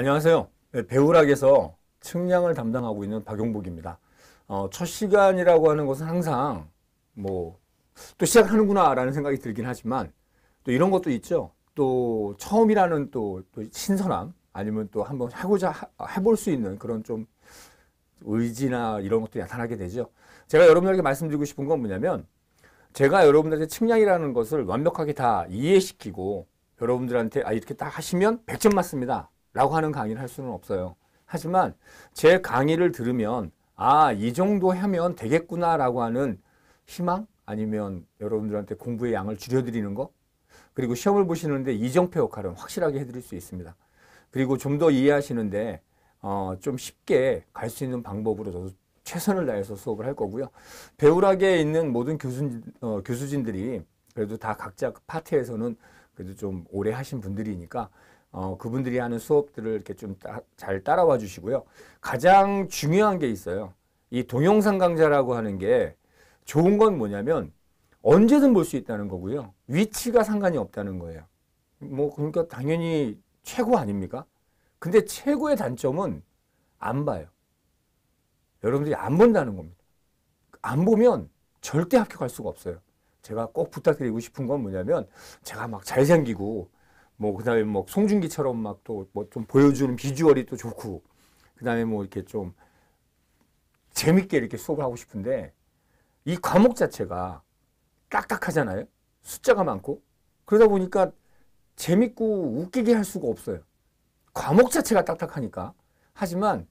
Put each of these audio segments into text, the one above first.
안녕하세요. 네, 배우락에서 측량을 담당하고 있는 박용복입니다. 어, 첫 시간이라고 하는 것은 항상 뭐 또 시작하는구나라는 생각이 들긴 하지만 또 이런 것도 있죠. 또 처음이라는 또, 또 신선함 아니면 또 한번 하고자 해볼 수 있는 그런 좀 의지나 이런 것도 나타나게 되죠. 제가 여러분들에게 말씀드리고 싶은 건 뭐냐면 제가 여러분들한테 측량이라는 것을 완벽하게 다 이해시키고 여러분들한테 아 이렇게 딱 하시면 100점 맞습니다. 라고 하는 강의를 할 수는 없어요. 하지만 제 강의를 들으면 아, 이 정도 하면 되겠구나 라고 하는 희망 아니면 여러분들한테 공부의 양을 줄여드리는 거 그리고 시험을 보시는데 이정표 역할은 확실하게 해드릴 수 있습니다. 그리고 좀 더 이해하시는데 어, 좀 쉽게 갈 수 있는 방법으로 저도 최선을 다해서 수업을 할 거고요. 배우락에 있는 모든 교수, 어, 교수진들이 그래도 다 각자 파트에서는 그래도 좀 오래 하신 분들이니까 어, 그분들이 하는 수업들을 이렇게 좀 잘 따라와 주시고요. 가장 중요한 게 있어요. 이 동영상 강좌라고 하는 게 좋은 건 뭐냐면 언제든 볼 수 있다는 거고요. 위치가 상관이 없다는 거예요. 뭐 그러니까 당연히 최고 아닙니까? 근데 최고의 단점은 안 봐요. 여러분들이 안 본다는 겁니다. 안 보면 절대 합격할 수가 없어요. 제가 꼭 부탁드리고 싶은 건 뭐냐면 제가 막 잘생기고 뭐 그다음에 뭐 송중기처럼 막 또 뭐 좀 보여주는 비주얼이 또 좋고 그다음에 뭐 이렇게 좀 재밌게 이렇게 수업을 하고 싶은데 이 과목 자체가 딱딱하잖아요. 숫자가 많고 그러다 보니까 재밌고 웃기게 할 수가 없어요. 과목 자체가 딱딱하니까 하지만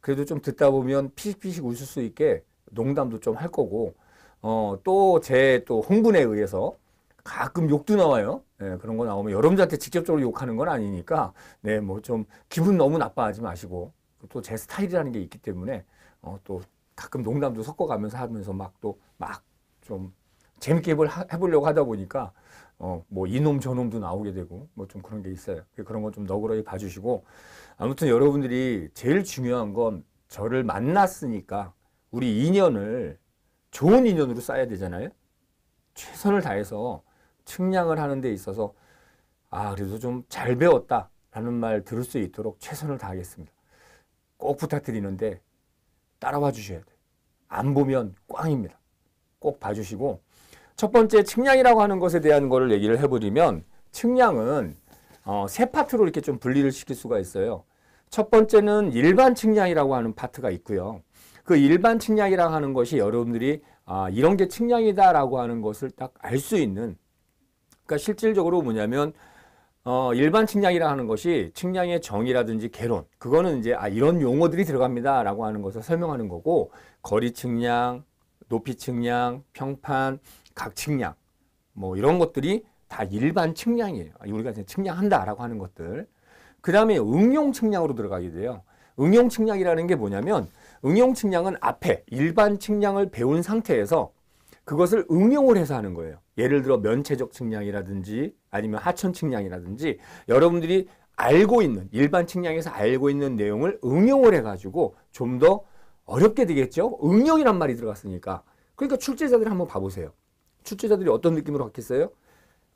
그래도 좀 듣다 보면 피식피식 웃을 수 있게 농담도 좀 할 거고 어, 또 제또 흥분에 의해서 가끔 욕도 나와요. 네, 그런 거 나오면 여러분들한테 직접적으로 욕하는 건 아니니까 네, 뭐 좀 기분 너무 나빠하지 마시고 또 제 스타일이라는 게 있기 때문에 어, 또 가끔 농담도 섞어가면서 하면서 막 또 막 좀 재밌게 해보려고 하다 보니까 어, 뭐 이놈 저놈도 나오게 되고 뭐 좀 그런 게 있어요. 그런 건 좀 너그러이 봐주시고 아무튼 여러분들이 제일 중요한 건 저를 만났으니까 우리 인연을 좋은 인연으로 쌓아야 되잖아요. 최선을 다해서 측량을 하는 데 있어서 아 그래도 좀 잘 배웠다라는 말 들을 수 있도록 최선을 다하겠습니다. 꼭 부탁드리는데 따라와 주셔야 돼요. 안 보면 꽝입니다. 꼭 봐주시고 첫 번째 측량이라고 하는 것에 대한 것을 얘기를 해버리면 측량은 어, 세 파트로 이렇게 좀 분리를 시킬 수가 있어요. 첫 번째는 일반 측량이라고 하는 파트가 있고요. 그 일반 측량이라고 하는 것이 여러분들이 아, 이런 게 측량이다라고 하는 것을 딱 알 수 있는 그러니까 실질적으로 뭐냐면 어, 일반 측량이라 하는 것이 측량의 정의라든지 개론 그거는 이제 아 이런 용어들이 들어갑니다라고 하는 것을 설명하는 거고 거리 측량, 높이 측량, 평판, 각 측량 뭐 이런 것들이 다 일반 측량이에요. 아, 우리가 이제 측량한다라고 하는 것들. 그 다음에 응용 측량으로 들어가게 돼요. 응용 측량이라는 게 뭐냐면 응용 측량은 앞에 일반 측량을 배운 상태에서 그것을 응용을 해서 하는 거예요. 예를 들어 면체적 측량이라든지 아니면 하천 측량이라든지 여러분들이 알고 있는 일반 측량에서 알고 있는 내용을 응용을 해가지고 좀 더 어렵게 되겠죠. 응용이란 말이 들어갔으니까. 그러니까 출제자들이 한번 봐보세요. 출제자들이 어떤 느낌으로 갔겠어요?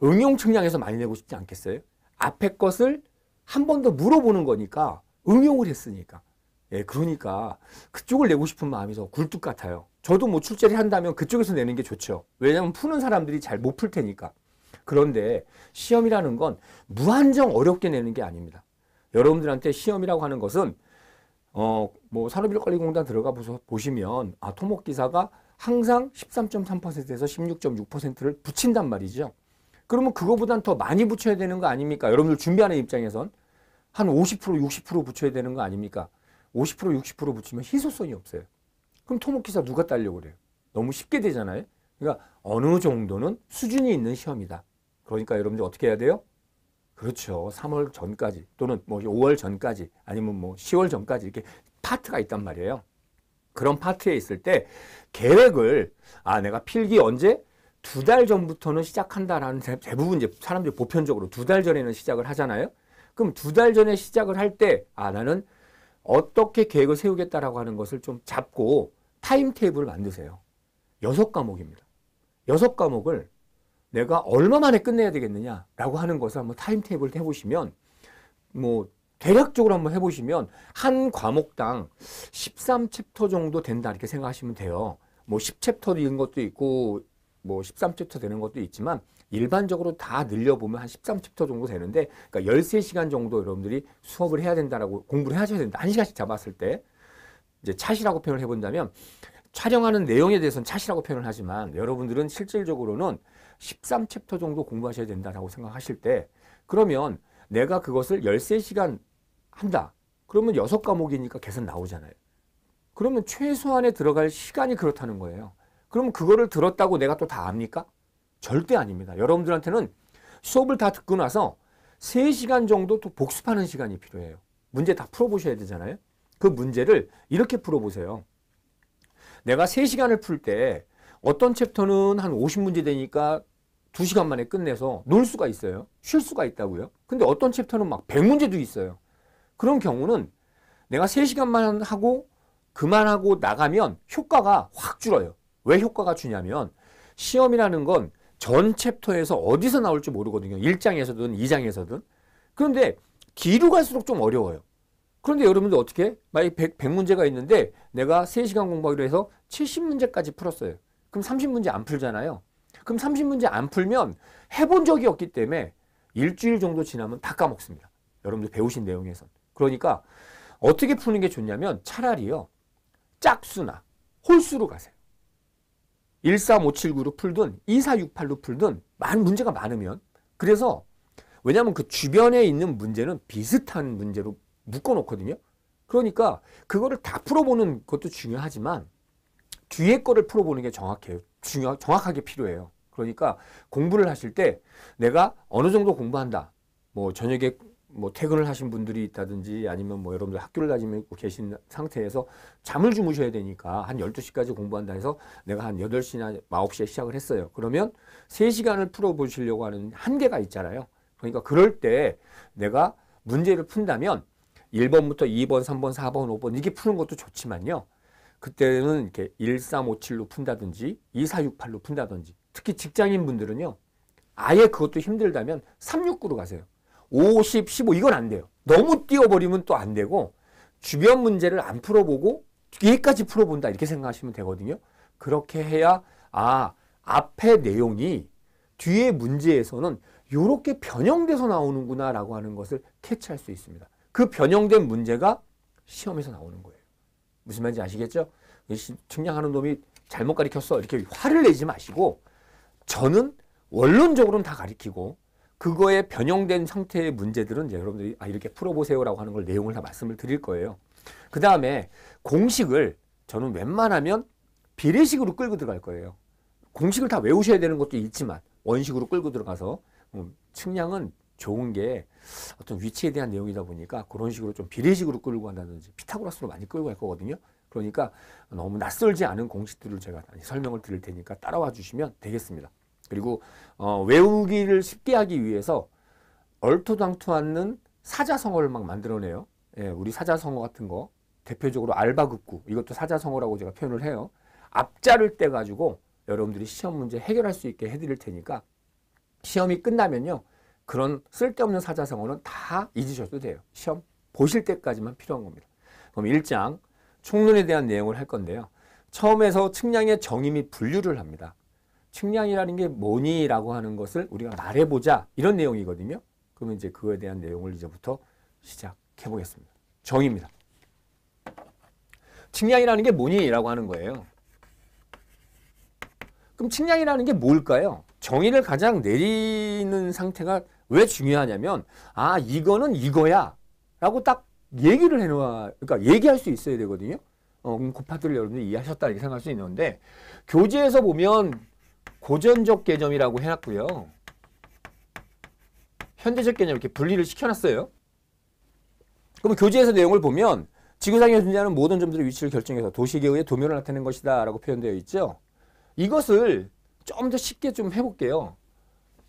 응용 측량에서 많이 내고 싶지 않겠어요? 앞에 것을 한 번 더 물어보는 거니까 응용을 했으니까. 예, 그러니까 그쪽을 내고 싶은 마음이 더 굴뚝 같아요. 저도 뭐 출제를 한다면 그쪽에서 내는 게 좋죠. 왜냐하면 푸는 사람들이 잘 못 풀 테니까. 그런데 시험이라는 건 무한정 어렵게 내는 게 아닙니다. 여러분들한테 시험이라고 하는 것은 어, 뭐 산업인력관리공단 들어가 보시면 아, 토목기사가 항상 13.3%에서 16.6%를 붙인단 말이죠. 그러면 그거보단 더 많이 붙여야 되는 거 아닙니까? 여러분들 준비하는 입장에선 한 50%, 60% 붙여야 되는 거 아닙니까? 50% 60% 붙이면 희소성이 없어요. 그럼 토목기사 누가 딸려 그래요? 너무 쉽게 되잖아요. 그러니까 어느 정도는 수준이 있는 시험이다. 그러니까 여러분들 어떻게 해야 돼요? 그렇죠. 3월 전까지 또는 뭐 5월 전까지 아니면 뭐 10월 전까지 이렇게 파트가 있단 말이에요. 그런 파트에 있을 때 계획을 아 내가 필기 언제 두 달 전부터는 시작한다라는 대부분 이제 사람들이 보편적으로 두 달 전에는 시작을 하잖아요. 그럼 두 달 전에 시작을 할 때 아 나는 어떻게 계획을 세우겠다라고 하는 것을 좀 잡고 타임테이블을 만드세요. 여섯 과목입니다. 여섯 과목을 내가 얼마 만에 끝내야 되겠느냐라고 하는 것을 한번 타임테이블을 해보시면 뭐 대략적으로 한번 해보시면 한 과목당 13챕터 정도 된다 이렇게 생각하시면 돼요. 뭐 10챕터 되는 것도 있고 뭐 13챕터 되는 것도 있지만 일반적으로 다 늘려보면 한 13챕터 정도 되는데 그러니까 13시간 정도 여러분들이 수업을 해야 된다라고 공부를 하셔야 된다. 1시간씩 잡았을 때 이제 차시라고 표현을 해본다면 촬영하는 내용에 대해서는 차시라고 표현을 하지만 여러분들은 실질적으로는 13챕터 정도 공부하셔야 된다라고 생각하실 때 그러면 내가 그것을 13시간 한다. 그러면 6과목이니까 계산 나오잖아요. 그러면 최소한에 들어갈 시간이 그렇다는 거예요. 그러면 그거를 들었다고 내가 또 다 압니까? 절대 아닙니다. 여러분들한테는 수업을 다 듣고 나서 3시간 정도 또 복습하는 시간이 필요해요. 문제 다 풀어보셔야 되잖아요. 그 문제를 이렇게 풀어보세요. 내가 3시간을 풀 때 어떤 챕터는 한 50문제 되니까 2시간 만에 끝내서 놀 수가 있어요. 쉴 수가 있다고요. 근데 어떤 챕터는 막 100문제도 있어요. 그런 경우는 내가 3시간만 하고 그만하고 나가면 효과가 확 줄어요. 왜 효과가 주냐면 시험이라는 건전 챕터에서 어디서 나올지 모르거든요. 1장에서든 2장에서든. 그런데 뒤로 갈수록 좀 어려워요. 그런데 여러분들 어떻게? 만약에 100, 100문제가 있는데 내가 3시간 공부하기로 해서 70문제까지 풀었어요. 그럼 30문제 안 풀잖아요. 그럼 30문제 안 풀면 해본 적이 없기 때문에 일주일 정도 지나면 다 까먹습니다. 여러분들 배우신 내용에선. 그러니까 어떻게 푸는 게 좋냐면 차라리요. 짝수나 홀수로 가세요. 13579로 풀든 2468로 풀든 많은 문제가 많으면 그래서 왜냐하면 그 주변에 있는 문제는 비슷한 문제로 묶어놓거든요. 그러니까 그거를 다 풀어보는 것도 중요하지만 뒤에 거를 풀어보는 게 정확해요. 중요, 정확하게 필요해요. 그러니까 공부를 하실 때 내가 어느 정도 공부한다. 뭐 저녁에 뭐 퇴근을 하신 분들이 있다든지 아니면 뭐 여러분들 학교를 다니고 계신 상태에서 잠을 주무셔야 되니까 한 12시까지 공부한다 해서 내가 한 8시나 9시에 시작을 했어요. 그러면 3시간을 풀어보시려고 하는 한계가 있잖아요. 그러니까 그럴 때 내가 문제를 푼다면 1번부터 2번, 3번, 4번, 5번 이렇게 푸는 것도 좋지만요. 그때는 이렇게 1357로 푼다든지 2468로 푼다든지 특히 직장인 분들은요. 아예 그것도 힘들다면 369로 가세요. 50, 15 이건 안 돼요. 너무 뛰어버리면 또 안 되고 주변 문제를 안 풀어보고 뒤에까지 풀어본다 이렇게 생각하시면 되거든요. 그렇게 해야 아 앞의 내용이 뒤에 문제에서는 이렇게 변형돼서 나오는구나 라고 하는 것을 캐치할 수 있습니다. 그 변형된 문제가 시험에서 나오는 거예요. 무슨 말인지 아시겠죠? 측량하는 놈이 잘못 가리켰어 이렇게 화를 내지 마시고 저는 원론적으로는 다 가리키고 그거에 변형된 상태의 문제들은 이제 여러분들이 아 이렇게 풀어보세요라고 하는 걸 내용을 다 말씀을 드릴 거예요. 그 다음에 공식을 저는 웬만하면 비례식으로 끌고 들어갈 거예요. 공식을 다 외우셔야 되는 것도 있지만 원식으로 끌고 들어가서 음, 측량은 좋은 게 어떤 위치에 대한 내용이다 보니까 그런 식으로 좀 비례식으로 끌고 간다든지 피타고라스로 많이 끌고 갈 거거든요. 그러니까 너무 낯설지 않은 공식들을 제가 설명을 드릴 테니까 따라와 주시면 되겠습니다. 그리고 어, 외우기를 쉽게 하기 위해서 얼토당토 않는 사자성어를 막 만들어내요. 예, 우리 사자성어 같은 거 대표적으로 알바극구 이것도 사자성어라고 제가 표현을 해요. 앞자를 떼 가지고 여러분들이 시험 문제 해결할 수 있게 해드릴 테니까 시험이 끝나면요. 그런 쓸데없는 사자성어는 다 잊으셔도 돼요. 시험 보실 때까지만 필요한 겁니다. 그럼 1장 총론에 대한 내용을 할 건데요. 처음에서 측량의 정의 및 분류를 합니다. 측량이라는 게 뭐니라고 하는 것을 우리가 말해보자 이런 내용이거든요. 그러면 이제 그거에 대한 내용을 이제부터 시작해 보겠습니다. 정의입니다. 측량이라는 게 뭐니라고 하는 거예요. 그럼 측량이라는 게 뭘까요? 정의를 가장 내리는 상태가 왜 중요하냐면 아 이거는 이거야 라고 딱 얘기를 해놓아 그러니까 얘기할 수 있어야 되거든요. 어, 그럼 곱하트를 여러분들이 이해하셨다 이렇게 생각할 수 있는데 교재에서 보면 고전적 개념이라고 해놨고요. 현대적 개념 이렇게 분리를 시켜놨어요. 그럼 교재에서 내용을 보면 지구상에 존재하는 모든 점들의 위치를 결정해서 도시계의 도면을 나타내 것이다 라고 표현되어 있죠. 이것을 좀 더 쉽게 좀 해볼게요.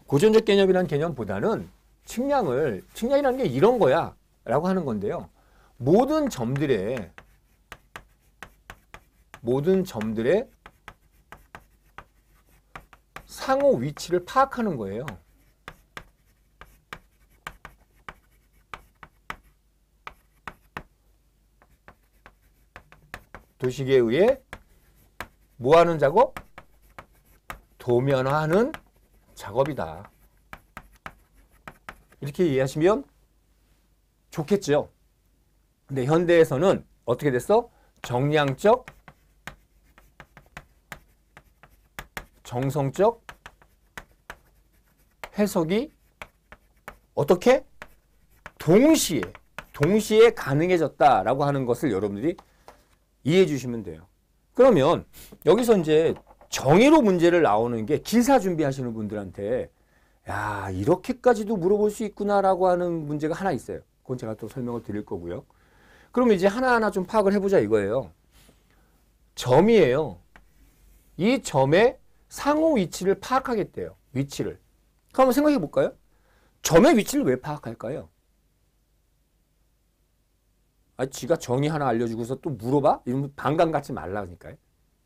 고전적 개념이라는 개념보다는 측량을 측량이라는 게 이런 거야 라고 하는 건데요. 모든 점들의 모든 점들의 상호 위치를 파악하는 거예요. 도식에 의해 뭐하는 작업? 도면화하는 작업이다. 이렇게 이해하시면 좋겠죠. 근데 현대에서는 어떻게 됐어? 정량적 정성적 해석이 어떻게 동시에 동시에 가능해졌다라고 하는 것을 여러분들이 이해해 주시면 돼요. 그러면 여기서 이제 정의로 문제를 나오는 게 기사 준비하시는 분들한테 야 이렇게까지도 물어볼 수 있구나라고 하는 문제가 하나 있어요. 그건 제가 또 설명을 드릴 거고요. 그러면 이제 하나하나 좀 파악을 해보자 이거예요. 점이에요. 이 점의 상호 위치를 파악하겠대요. 위치를. 그럼 한번 생각해 볼까요? 점의 위치를 왜 파악할까요? 아, 지가 정의 하나 알려주고서 또 물어봐? 이러면 반감 갖지 말라니까요.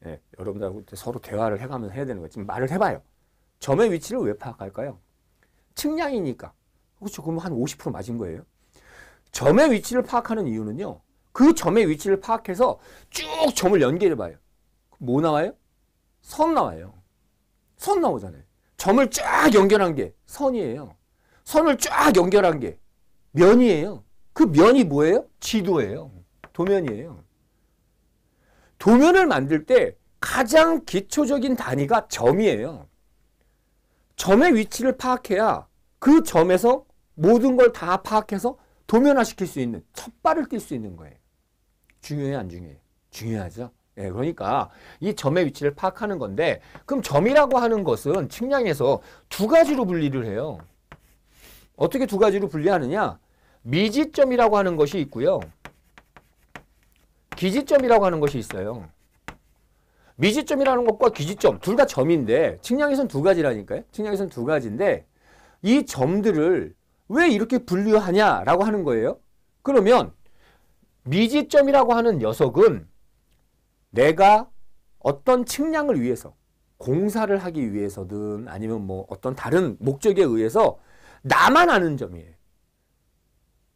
예, 여러분들하고 서로 대화를 해가면서 해야 되는 거예요. 지금 말을 해봐요. 점의 위치를 왜 파악할까요? 측량이니까. 그렇죠. 그럼 한50% 맞은 거예요. 점의 위치를 파악하는 이유는요. 그 점의 위치를 파악해서 쭉 점을 연결해봐요. 뭐 나와요? 선 나와요. 선 나오잖아요. 점을 쫙 연결한 게 선이에요. 선을 쫙 연결한 게 면이에요. 그 면이 뭐예요? 지도예요. 도면이에요. 도면을 만들 때 가장 기초적인 단위가 점이에요. 점의 위치를 파악해야 그 점에서 모든 걸 다 파악해서 도면화시킬 수 있는 첫 발을 뛸수 있는 거예요. 중요해요? 안 중요해요? 중요하죠? 예, 그러니까 이 점의 위치를 파악하는 건데 그럼 점이라고 하는 것은 측량에서 두 가지로 분리를 해요. 어떻게 두 가지로 분리하느냐? 미지점이라고 하는 것이 있고요. 기지점이라고 하는 것이 있어요. 미지점이라는 것과 기지점 둘 다 점인데 측량에선 두 가지라니까요. 측량에선 두 가지인데 이 점들을 왜 이렇게 분류하냐라고 하는 거예요. 그러면 미지점이라고 하는 녀석은 내가 어떤 측량을 위해서 공사를 하기 위해서든 아니면 뭐 어떤 다른 목적에 의해서 나만 아는 점이에요.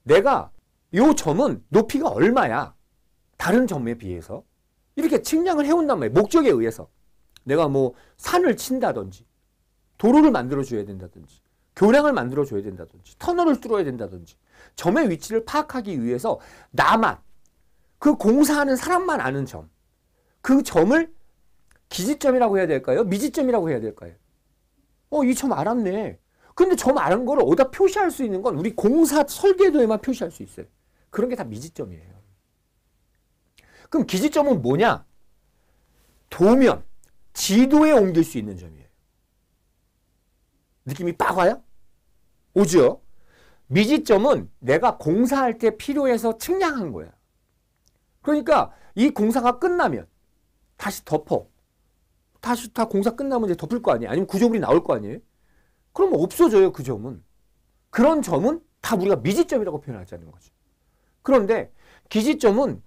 내가 요 점은 높이가 얼마야. 다른 점에 비해서. 이렇게 측량을 해온단 말이에요. 목적에 의해서. 내가 뭐 산을 친다든지 도로를 만들어줘야 된다든지 교량을 만들어줘야 된다든지 터널을 뚫어야 된다든지 점의 위치를 파악하기 위해서 나만 그 공사하는 사람만 아는 점그 점을 기지점이라고 해야 될까요? 미지점이라고 해야 될까요? 어, 이 점 알았네. 근데 점 아는 걸 어디다 표시할 수 있는 건 우리 공사 설계도에만 표시할 수 있어요. 그런 게 다 미지점이에요. 그럼 기지점은 뭐냐? 도면, 지도에 옮길 수 있는 점이에요. 느낌이 빡 와요? 오죠? 미지점은 내가 공사할 때 필요해서 측량한 거야. 그러니까 이 공사가 끝나면 다시 덮어. 다시 다 공사 끝나면 이제 덮을 거 아니에요. 아니면 구조물이 나올 거 아니에요. 그럼 뭐 없어져요, 그 점은. 그런 점은 다 우리가 미지점이라고 표현하자는 거죠. 그런데 기지점은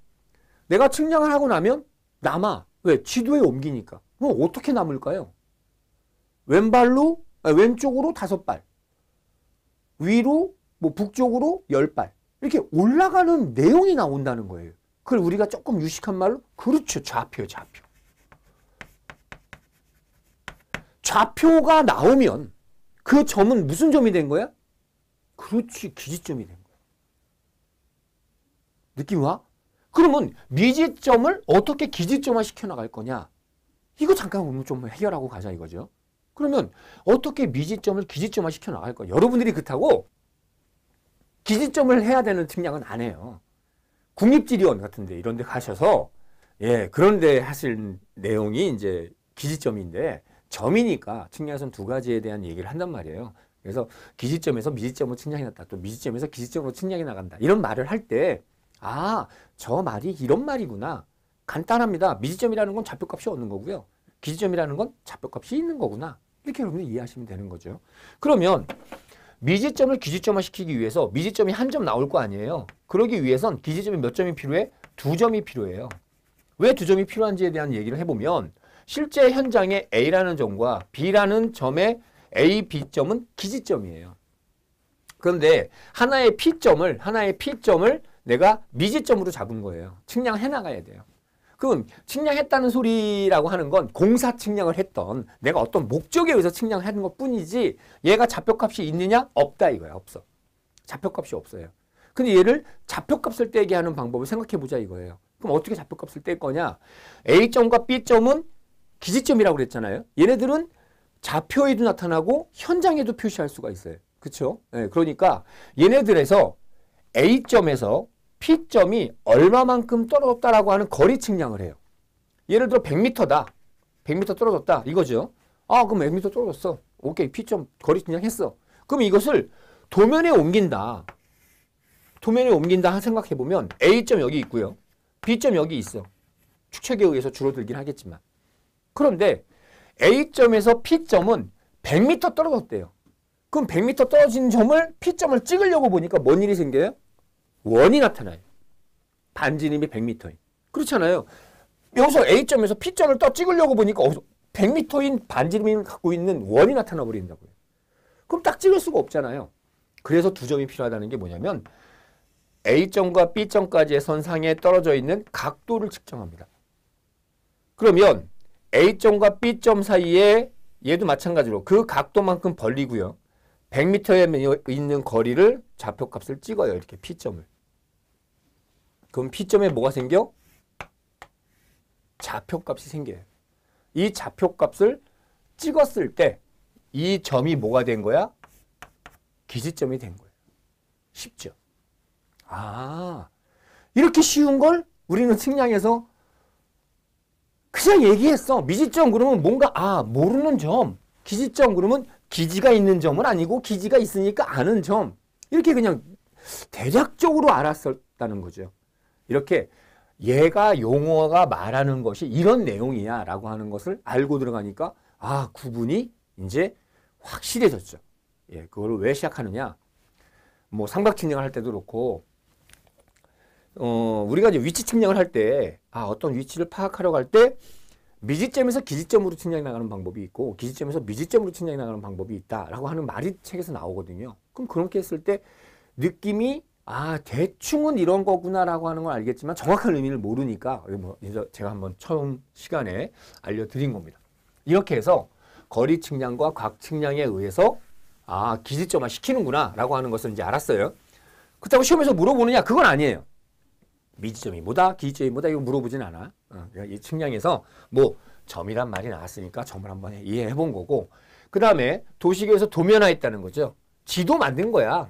내가 측량을 하고 나면 남아. 왜? 지도에 옮기니까. 그럼 어떻게 남을까요? 왼발로, 아 왼쪽으로 다섯 발. 위로, 뭐 북쪽으로 열 발. 이렇게 올라가는 내용이 나온다는 거예요. 그걸 우리가 조금 유식한 말로 그렇죠. 좌표, 좌표. 좌표가 나오면 그 점은 무슨 점이 된 거야? 그렇지. 기지점이 된 거야. 느낌 와? 그러면 미지점을 어떻게 기지점화 시켜나갈 거냐? 이거 잠깐 좀 해결하고 가자 이거죠. 그러면 어떻게 미지점을 기지점화 시켜나갈 거냐? 여러분들이 그렇다고 기지점을 해야 되는 특량은 안 해요. 국립지리원 같은데 이런데 가셔서 예 그런데 하실 내용이 이제 기지점인데 점이니까 측량에선두 가지에 대한 얘기를 한단 말이에요. 그래서 기지점에서 미지점으로 측량이 났다. 또 미지점에서 기지점으로 측량이 나간다. 이런 말을 할 때 아, 저 말이 이런 말이구나. 간단합니다. 미지점이라는 건 좌표값이 없는 거고요. 기지점이라는 건 좌표값이 있는 거구나. 이렇게 여러분이 이해하시면 되는 거죠. 그러면 미지점을 기지점화 시키기 위해서 미지점이 한 점 나올 거 아니에요. 그러기 위해선 기지점이 몇 점이 필요해? 두 점이 필요해요. 왜 두 점이 필요한지에 대한 얘기를 해보면 실제 현장에 A라는 점과 B라는 점의 A, B점은 기지점이에요. 그런데 하나의 P점을 하나의 P점을 내가 미지점으로 잡은 거예요. 측량해 나가야 돼요. 그럼 측량했다는 소리라고 하는 건 공사 측량을 했던 내가 어떤 목적에 의해서 측량하는 을것 뿐이지 얘가 좌표값이 있느냐? 없다 이거야. 없어. 좌표값이 없어요. 근데 얘를 좌표값을 떼게 하는 방법을 생각해보자 이거예요. 그럼 어떻게 좌표값을 뗄 거냐? A점과 B점은 기지점이라고 그랬잖아요. 얘네들은 좌표에도 나타나고 현장에도 표시할 수가 있어요. 그렇죠? 네, 그러니까 얘네들에서 A점에서 P점이 얼마만큼 떨어졌다라고 하는 거리 측량을 해요. 예를 들어 100m다. 100m 떨어졌다. 이거죠. 아 그럼 100m 떨어졌어. 오케이 P점 거리 측량했어. 그럼 이것을 도면에 옮긴다. 도면에 옮긴다 생각해보면 A점 여기 있고요. B점 여기 있어. 축척에 의해서 줄어들긴 하겠지만. 그런데 A점에서 P점은 100m 떨어졌대요. 그럼 100m 떨어진 점을 P점을 찍으려고 보니까 뭔 일이 생겨요? 원이 나타나요. 반지름이 100m인. 그렇잖아요. 여기서 A점에서 P점을 떠 찍으려고 보니까 100m인 반지름이 갖고 있는 원이 나타나 버린다고요. 그럼 딱 찍을 수가 없잖아요. 그래서 두 점이 필요하다는 게 뭐냐면 A점과 B점까지의 선상에 떨어져 있는 각도를 측정합니다. 그러면 A점과 B점 사이에 얘도 마찬가지로 그 각도만큼 벌리고요. 100m에 있는 거리를 좌표값을 찍어요. 이렇게 P점을. 그럼 P점에 뭐가 생겨? 좌표값이 생겨요. 이 좌표값을 찍었을 때 이 점이 뭐가 된 거야? 기지점이 된 거예요. 쉽죠? 아, 이렇게 쉬운 걸 우리는 측량에서 그냥 얘기했어. 미지점 그러면 뭔가 아 모르는 점. 기지점 그러면 기지가 있는 점은 아니고 기지가 있으니까 아는 점. 이렇게 그냥 대략적으로 알았었다는 거죠. 이렇게 얘가 용어가 말하는 것이 이런 내용이야 라고 하는 것을 알고 들어가니까 아 구분이 이제 확실해졌죠. 예, 그걸 왜 시작하느냐. 뭐 삼각 측량을 할 때도 그렇고 어, 우리가 이제 위치 측량을 할 때 아, 어떤 위치를 파악하려고 할 때 미지점에서 기지점으로 측량이 나가는 방법이 있고 기지점에서 미지점으로 측량이 나가는 방법이 있다라고 하는 말이 책에서 나오거든요. 그럼 그렇게 했을 때 느낌이 아 대충은 이런 거구나라고 하는 건 알겠지만 정확한 의미를 모르니까 뭐 제가 한번 처음 시간에 알려드린 겁니다. 이렇게 해서 거리 측량과 곽 측량에 의해서 아 기지점화 시키는구나라고 하는 것을 이제 알았어요. 그렇다고 시험에서 물어보느냐 그건 아니에요. 미지점이 뭐다 기지점이 뭐다 이거 물어보진 않아. 어, 이 측량에서 뭐 점이란 말이 나왔으니까 점을 한번 이해해 본 거고 그 다음에 도시계에서 도면화했다는 거죠. 지도 만든 거야.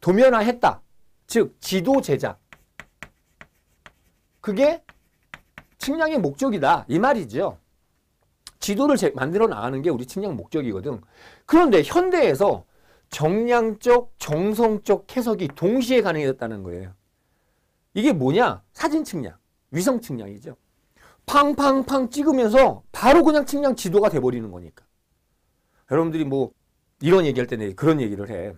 도면화했다. 즉 지도 제작. 그게 측량의 목적이다. 이 말이죠. 지도를 제, 만들어 나가는 게 우리 측량 목적이거든. 그런데 현대에서 정량적, 정성적 해석이 동시에 가능해졌다는 거예요. 이게 뭐냐? 사진 측량, 위성 측량이죠. 팡팡팡 찍으면서 바로 그냥 측량 지도가 돼버리는 거니까. 여러분들이 뭐 이런 얘기할 때 그런 얘기를 해.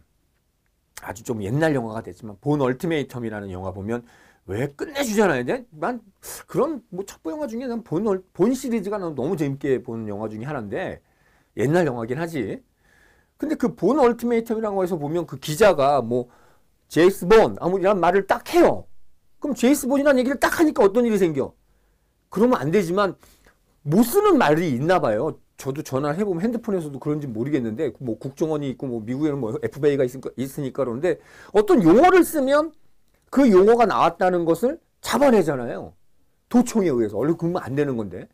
아주 좀 옛날 영화가 됐지만 본 얼티메이텀이라는 영화 보면 왜 끝내주잖아요. 네? 난 그런 뭐 첩보 영화 중에 본본 시리즈가 너무 재밌게 본 영화 중에 하나인데 옛날 영화긴 하지. 근데 그 본 얼티메이텀이라는 거에서 보면 그 기자가 뭐 제이스 본 아무리란 말을 딱 해요. 그럼 제이스 본이라는 얘기를 딱 하니까 어떤 일이 생겨? 그러면 안 되지만 못 쓰는 말이 있나 봐요. 저도 전화를 해보면 핸드폰에서도 그런지 모르겠는데 뭐 국정원이 있고 뭐 미국에는 뭐 FBI가 있으니까, 있으니까 그런데 어떤 용어를 쓰면 그 용어가 나왔다는 것을 잡아내잖아요. 도청에 의해서. 얼른 그러면 안 되는 건데.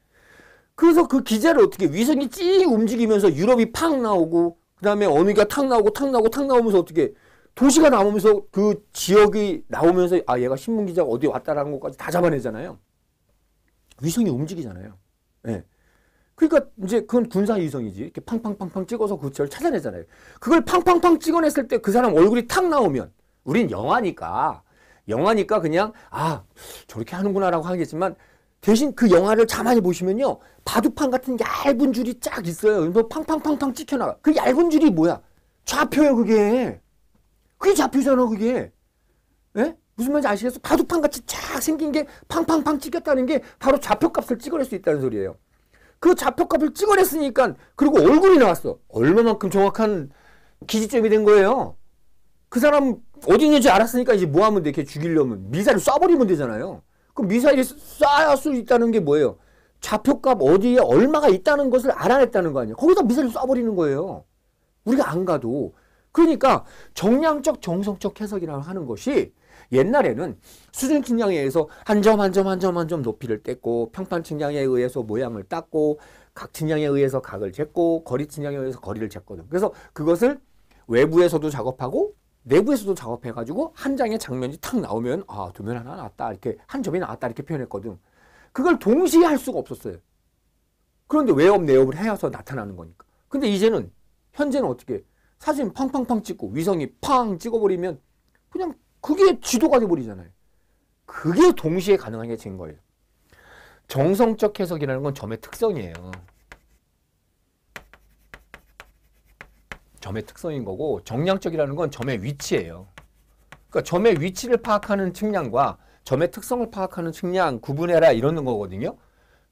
그래서 그 기자를 어떻게 위성이 찌익 움직이면서 유럽이 팍 나오고 그다음에 어느 게탁 나오고 탁 나오고 탁 나오면서 어떻게 도시가 나오면서 그 지역이 나오면서 아 얘가 신문 기자가 어디 왔다라는 것까지 다 잡아내잖아요. 위성이 움직이잖아요. 예. 네. 그러니까 이제 그건 군사 위성이지 이렇게 팡팡팡팡 찍어서 구체를 그 찾아내잖아요. 그걸 팡팡팡 찍어냈을 때 그 사람 얼굴이 탁 나오면 우린 영화니까 영화니까 그냥 아 저렇게 하는구나라고 하겠지만 대신 그 영화를 자만히 보시면요 바둑판 같은 얇은 줄이 쫙 있어요. 그래서 팡팡팡팡 찍혀나가. 그 얇은 줄이 뭐야? 좌표요 그게. 그게 좌표잖아 그게. 예? 무슨 말인지 아시겠어? 바둑판 같이 쫙 생긴 게 팡팡팡 찍혔다는 게 바로 좌표값을 찍어낼 수 있다는 소리예요. 그 좌표값을 찍어냈으니까 그리고 얼굴이 나왔어. 얼마만큼 정확한 기지점이 된 거예요. 그 사람 어디 있는지 알았으니까 이제 뭐 하면 돼? 걔 죽이려면 미사일 쏴버리면 되잖아요. 그럼 미사일이 쏴야 수 있다는 게 뭐예요? 좌표값 어디에 얼마가 있다는 것을 알아냈다는 거 아니에요. 거기다 미사일 쏴버리는 거예요. 우리가 안 가도. 그러니까 정량적 정성적 해석이라고 하는 것이 옛날에는 수준 측량에 의해서 한 점 한 점 한 점 한 점 높이를 뗐고 평판 측량에 의해서 모양을 땄고 각 측량에 의해서 각을 쟀고 거리 측량에 의해서 거리를 쟀거든. 그래서 그것을 외부에서도 작업하고 내부에서도 작업해가지고 한 장의 장면이 탁 나오면 아 도면 하나 나왔다 이렇게 한 점이 나왔다 이렇게 표현했거든. 그걸 동시에 할 수가 없었어요. 그런데 외업 내업을 해서 나타나는 거니까. 근데 이제는 현재는 어떻게 사진 팡팡팡 찍고 위성이 팡 찍어버리면 그냥 그게 지도가 돼버리잖아요. 그게 동시에 가능한 게 증거예요. 정성적 해석이라는 건 점의 특성이에요. 점의 특성인 거고 정량적이라는 건 점의 위치예요. 그러니까 점의 위치를 파악하는 측량과 점의 특성을 파악하는 측량 구분해라 이러는 거거든요.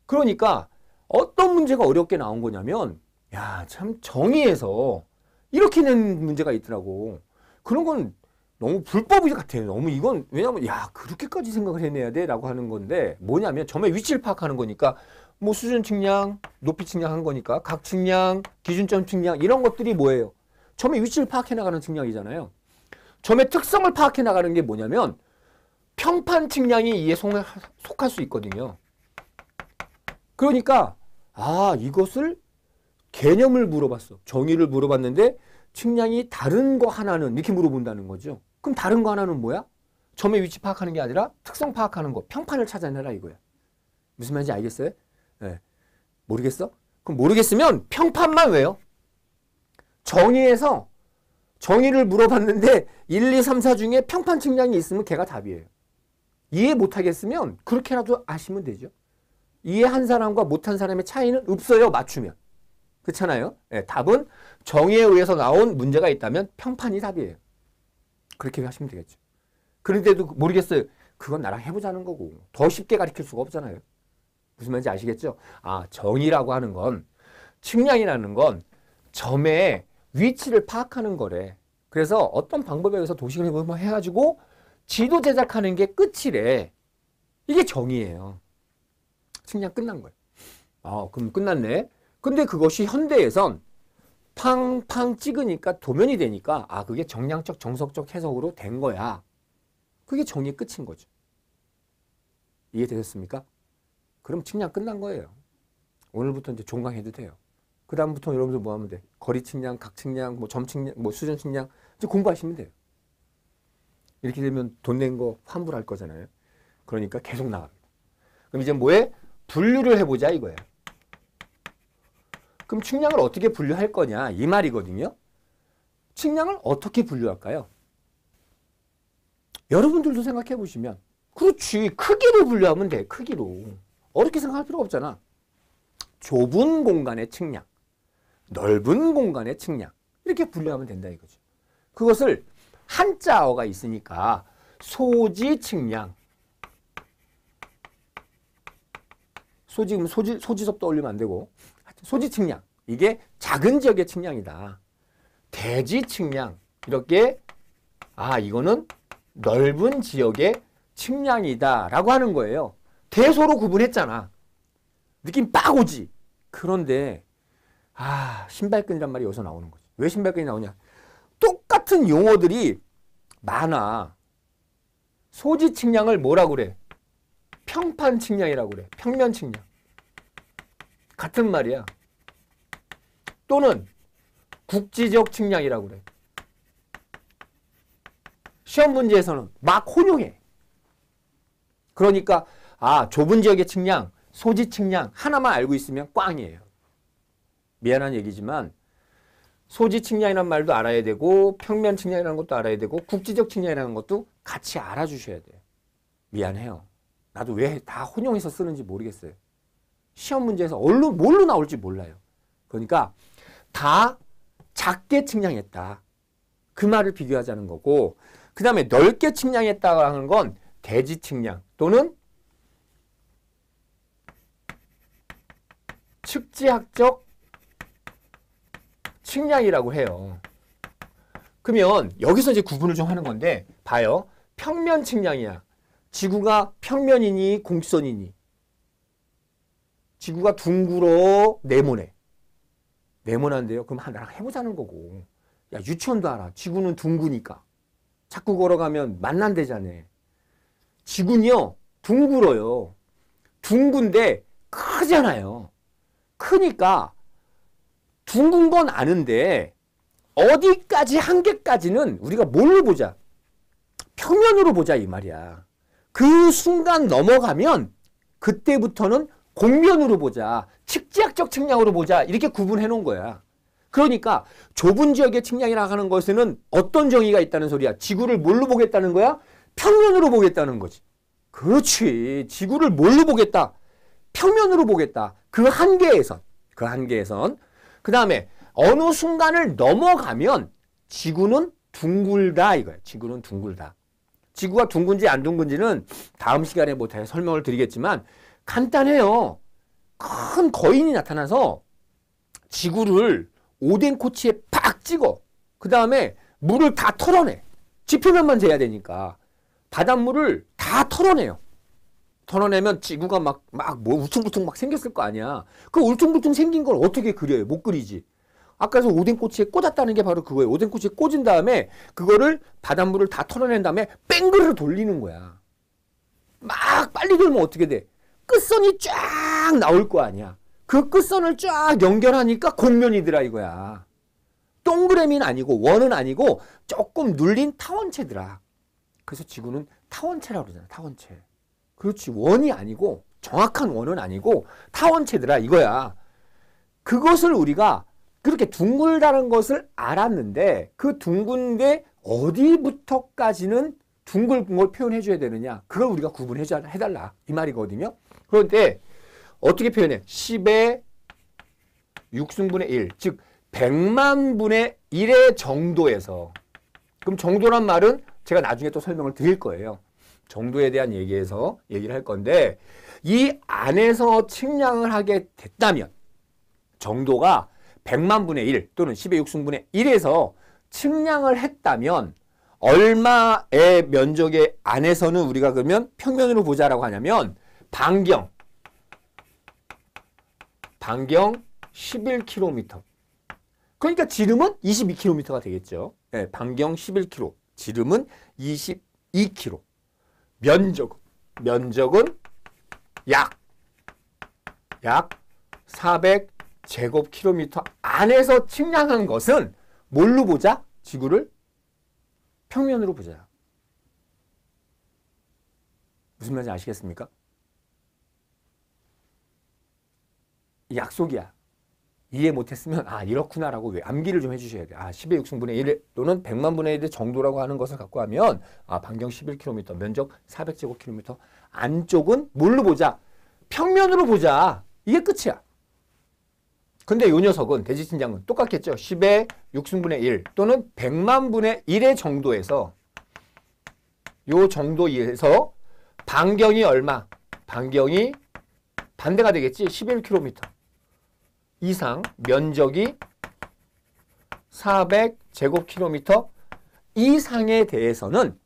그러니까 어떤 문제가 어렵게 나온 거냐면 야참 정의에서 이렇게 낸 문제가 있더라고. 그런 건 너무 불법이 같아요. 너무 이건 왜냐면 야 그렇게까지 생각을 해내야 돼라고 하는 건데 뭐냐면 점의 위치를 파악하는 거니까 뭐 수준 측량, 높이 측량한 거니까 각 측량, 기준점 측량 이런 것들이 뭐예요? 점의 위치를 파악해 나가는 측량이잖아요. 점의 특성을 파악해 나가는 게 뭐냐면 평판 측량이 이에 속할 수 있거든요. 그러니까 아 이것을 개념을 물어봤어. 정의를 물어봤는데 측량이 다른 거 하나는 이렇게 물어본다는 거죠. 그럼 다른 거 하나는 뭐야? 점의 위치 파악하는 게 아니라 특성 파악하는 거, 평판을 찾아내라 이거야. 무슨 말인지 알겠어요? 네. 모르겠어? 그럼 모르겠으면 평판만 왜요? 정의에서 정의를 물어봤는데 1, 2, 3, 4 중에 평판 측량이 있으면 걔가 답이에요. 이해 못하겠으면 그렇게라도 아시면 되죠. 이해한 사람과 못한 사람의 차이는 없어요. 맞추면. 그렇잖아요. 네, 답은 정의에 의해서 나온 문제가 있다면 평판이 답이에요. 그렇게 하시면 되겠죠. 그런데도 모르겠어요. 그건 나랑 해보자는 거고 더 쉽게 가르칠 수가 없잖아요. 무슨 말인지 아시겠죠? 아 정의라고 하는 건 측량이라는 건 점의 위치를 파악하는 거래. 그래서 어떤 방법에 의해서 도식을 해보면 뭐 해가지고 지도 제작하는 게 끝이래. 이게 정의예요. 측량 끝난 거예요. 아 그럼 끝났네. 근데 그것이 현대에선 팡팡 찍으니까 도면이 되니까 아 그게 정량적 정석적 해석으로 된 거야. 그게 정의 끝인 거죠. 이해되셨습니까? 그럼 측량 끝난 거예요. 오늘부터 이제 종강해도 돼요. 그 다음부터 여러분들 뭐 하면 돼? 거리 측량, 각 측량, 뭐 점 측량, 뭐 수준 측량 이제 공부하시면 돼요. 이렇게 되면 돈 낸 거 환불할 거잖아요. 그러니까 계속 나갑니다. 그럼 이제 뭐에 분류를 해보자 이거예요. 그럼 측량을 어떻게 분류할 거냐 이 말이거든요. 측량을 어떻게 분류할까요? 여러분들도 생각해 보시면 그렇지 크기로 분류하면 돼 크기로 어렵게 생각할 필요 없잖아 좁은 공간의 측량 넓은 공간의 측량 이렇게 분류하면 된다 이거죠 그것을 한자어가 있으니까 소지 측량 소지 소지 소지섭도 올리면 안 되고 소지 측량 이게 작은 지역의 측량이다. 대지 측량 이렇게 아 이거는 넓은 지역의 측량이다 라고 하는 거예요. 대소로 구분했잖아. 느낌 빡 오지. 그런데 아 신발끈이란 말이 여기서 나오는 거지. 왜 신발끈이 나오냐. 똑같은 용어들이 많아. 소지 측량을 뭐라 그래? 평판 측량이라고 그래. 평면 측량. 같은 말이야. 또는 국지적 측량이라고 그래. 시험 문제에서는 막 혼용해. 그러니까 아 좁은 지역의 측량, 소지 측량 하나만 알고 있으면 꽝이에요. 미안한 얘기지만 소지 측량이라는 말도 알아야 되고 평면 측량이라는 것도 알아야 되고 국지적 측량이라는 것도 같이 알아주셔야 돼요. 미안해요. 나도 왜 다 혼용해서 쓰는지 모르겠어요. 시험 문제에서 얼로, 뭘로 나올지 몰라요. 그러니까 다 작게 측량했다. 그 말을 비교하자는 거고 그 다음에 넓게 측량했다고 하는 건 대지 측량 또는 측지학적 측량이라고 해요. 그러면 여기서 이제 구분을 좀 하는 건데 봐요. 평면 측량이야. 지구가 평면이니 공선이니 지구가 둥그러 네모네. 네모난데요. 그럼 아, 나랑 해보자는 거고. 야 유치원도 알아. 지구는 둥그니까. 자꾸 걸어가면 만난대잖아. 지구는요. 둥그러요. 둥근데 크잖아요. 크니까 둥근 건 아는데 어디까지 한계까지는 우리가 뭘로 보자. 평면으로 보자 이 말이야. 그 순간 넘어가면 그때부터는 공면으로 보자, 측지학적 측량으로 보자 이렇게 구분해 놓은 거야. 그러니까 좁은 지역의 측량이라 하는 것에는 어떤 정의가 있다는 소리야? 지구를 뭘로 보겠다는 거야? 평면으로 보겠다는 거지. 그렇지. 지구를 뭘로 보겠다? 평면으로 보겠다. 그 한계에선. 그 한계에선. 그 다음에 어느 순간을 넘어가면 지구는 둥글다 이거야. 지구는 둥글다. 지구가 둥근지 안 둥근지는 다음 시간에 뭐 설명을 드리겠지만 간단해요. 큰 거인이 나타나서 지구를 오뎅 코치에 팍 찍어. 그 다음에 물을 다 털어내. 지표면만 재야 되니까. 바닷물을 다 털어내요. 털어내면 지구가 막, 막, 뭐, 울퉁불퉁 막 생겼을 거 아니야. 그 울퉁불퉁 생긴 걸 어떻게 그려요? 못 그리지. 아까서 그 오뎅꼬치에 꽂았다는 게 바로 그거예요. 오뎅꼬치에 꽂은 다음에 그거를 바닷물을 다 털어낸 다음에 뺑글을 돌리는 거야. 막 빨리 돌면 어떻게 돼? 끝선이 쫙 나올 거 아니야. 그 끝선을 쫙 연결하니까 곡면이더라 이거야. 동그라미는 아니고 원은 아니고 조금 눌린 타원체더라. 그래서 지구는 타원체라고 그러잖아. 타원체. 그렇지. 원이 아니고 정확한 원은 아니고 타원체더라 이거야. 그것을 우리가 그렇게 둥글다는 것을 알았는데 그 둥근 게 어디부터까지는 둥글은 걸 표현해 줘야 되느냐. 그걸 우리가 구분해 달라 이 말이거든요. 그런데 어떻게 표현해? 10의 6승분의 1, 즉 100만 분의 1의 정도에서 그럼 정도란 말은 제가 나중에 또 설명을 드릴 거예요. 정도에 대한 얘기에서 얘기를 할 건데 이 안에서 측량을 하게 됐다면 정도가 100만 분의 1 또는 10의 6승분의 1에서 측량을 했다면 얼마의 면적에 안에서는 우리가 그러면 평면으로 보자라고 하냐면 반경 반경 11km 그러니까 지름은 22km가 되겠죠. 네, 반경 11km 지름은 22km 면적 면적은 약 약 400제곱킬로미터 안에서 측량한 것은 뭘로 보자? 지구를 평면으로 보자. 무슨 말인지 아시겠습니까? 약속이야. 이해 못했으면 아 이렇구나라고 왜 암기를 좀 해주셔야 돼요. 아 10의 6승분의 1 또는 100만 분의 1 정도라고 하는 것을 갖고 하면 아 반경 11km 면적 400제곱킬로미터 안쪽은 뭘로 보자? 평면으로 보자. 이게 끝이야. 근데 요 녀석은 대지친장은 똑같겠죠. 10의 6승분의 1 또는 100만 분의 1의 정도에서 요 정도에서 반경이 얼마? 반경이 반대가 되겠지. 11km. 이상 면적이 400제곱킬로미터 이상에 대해서는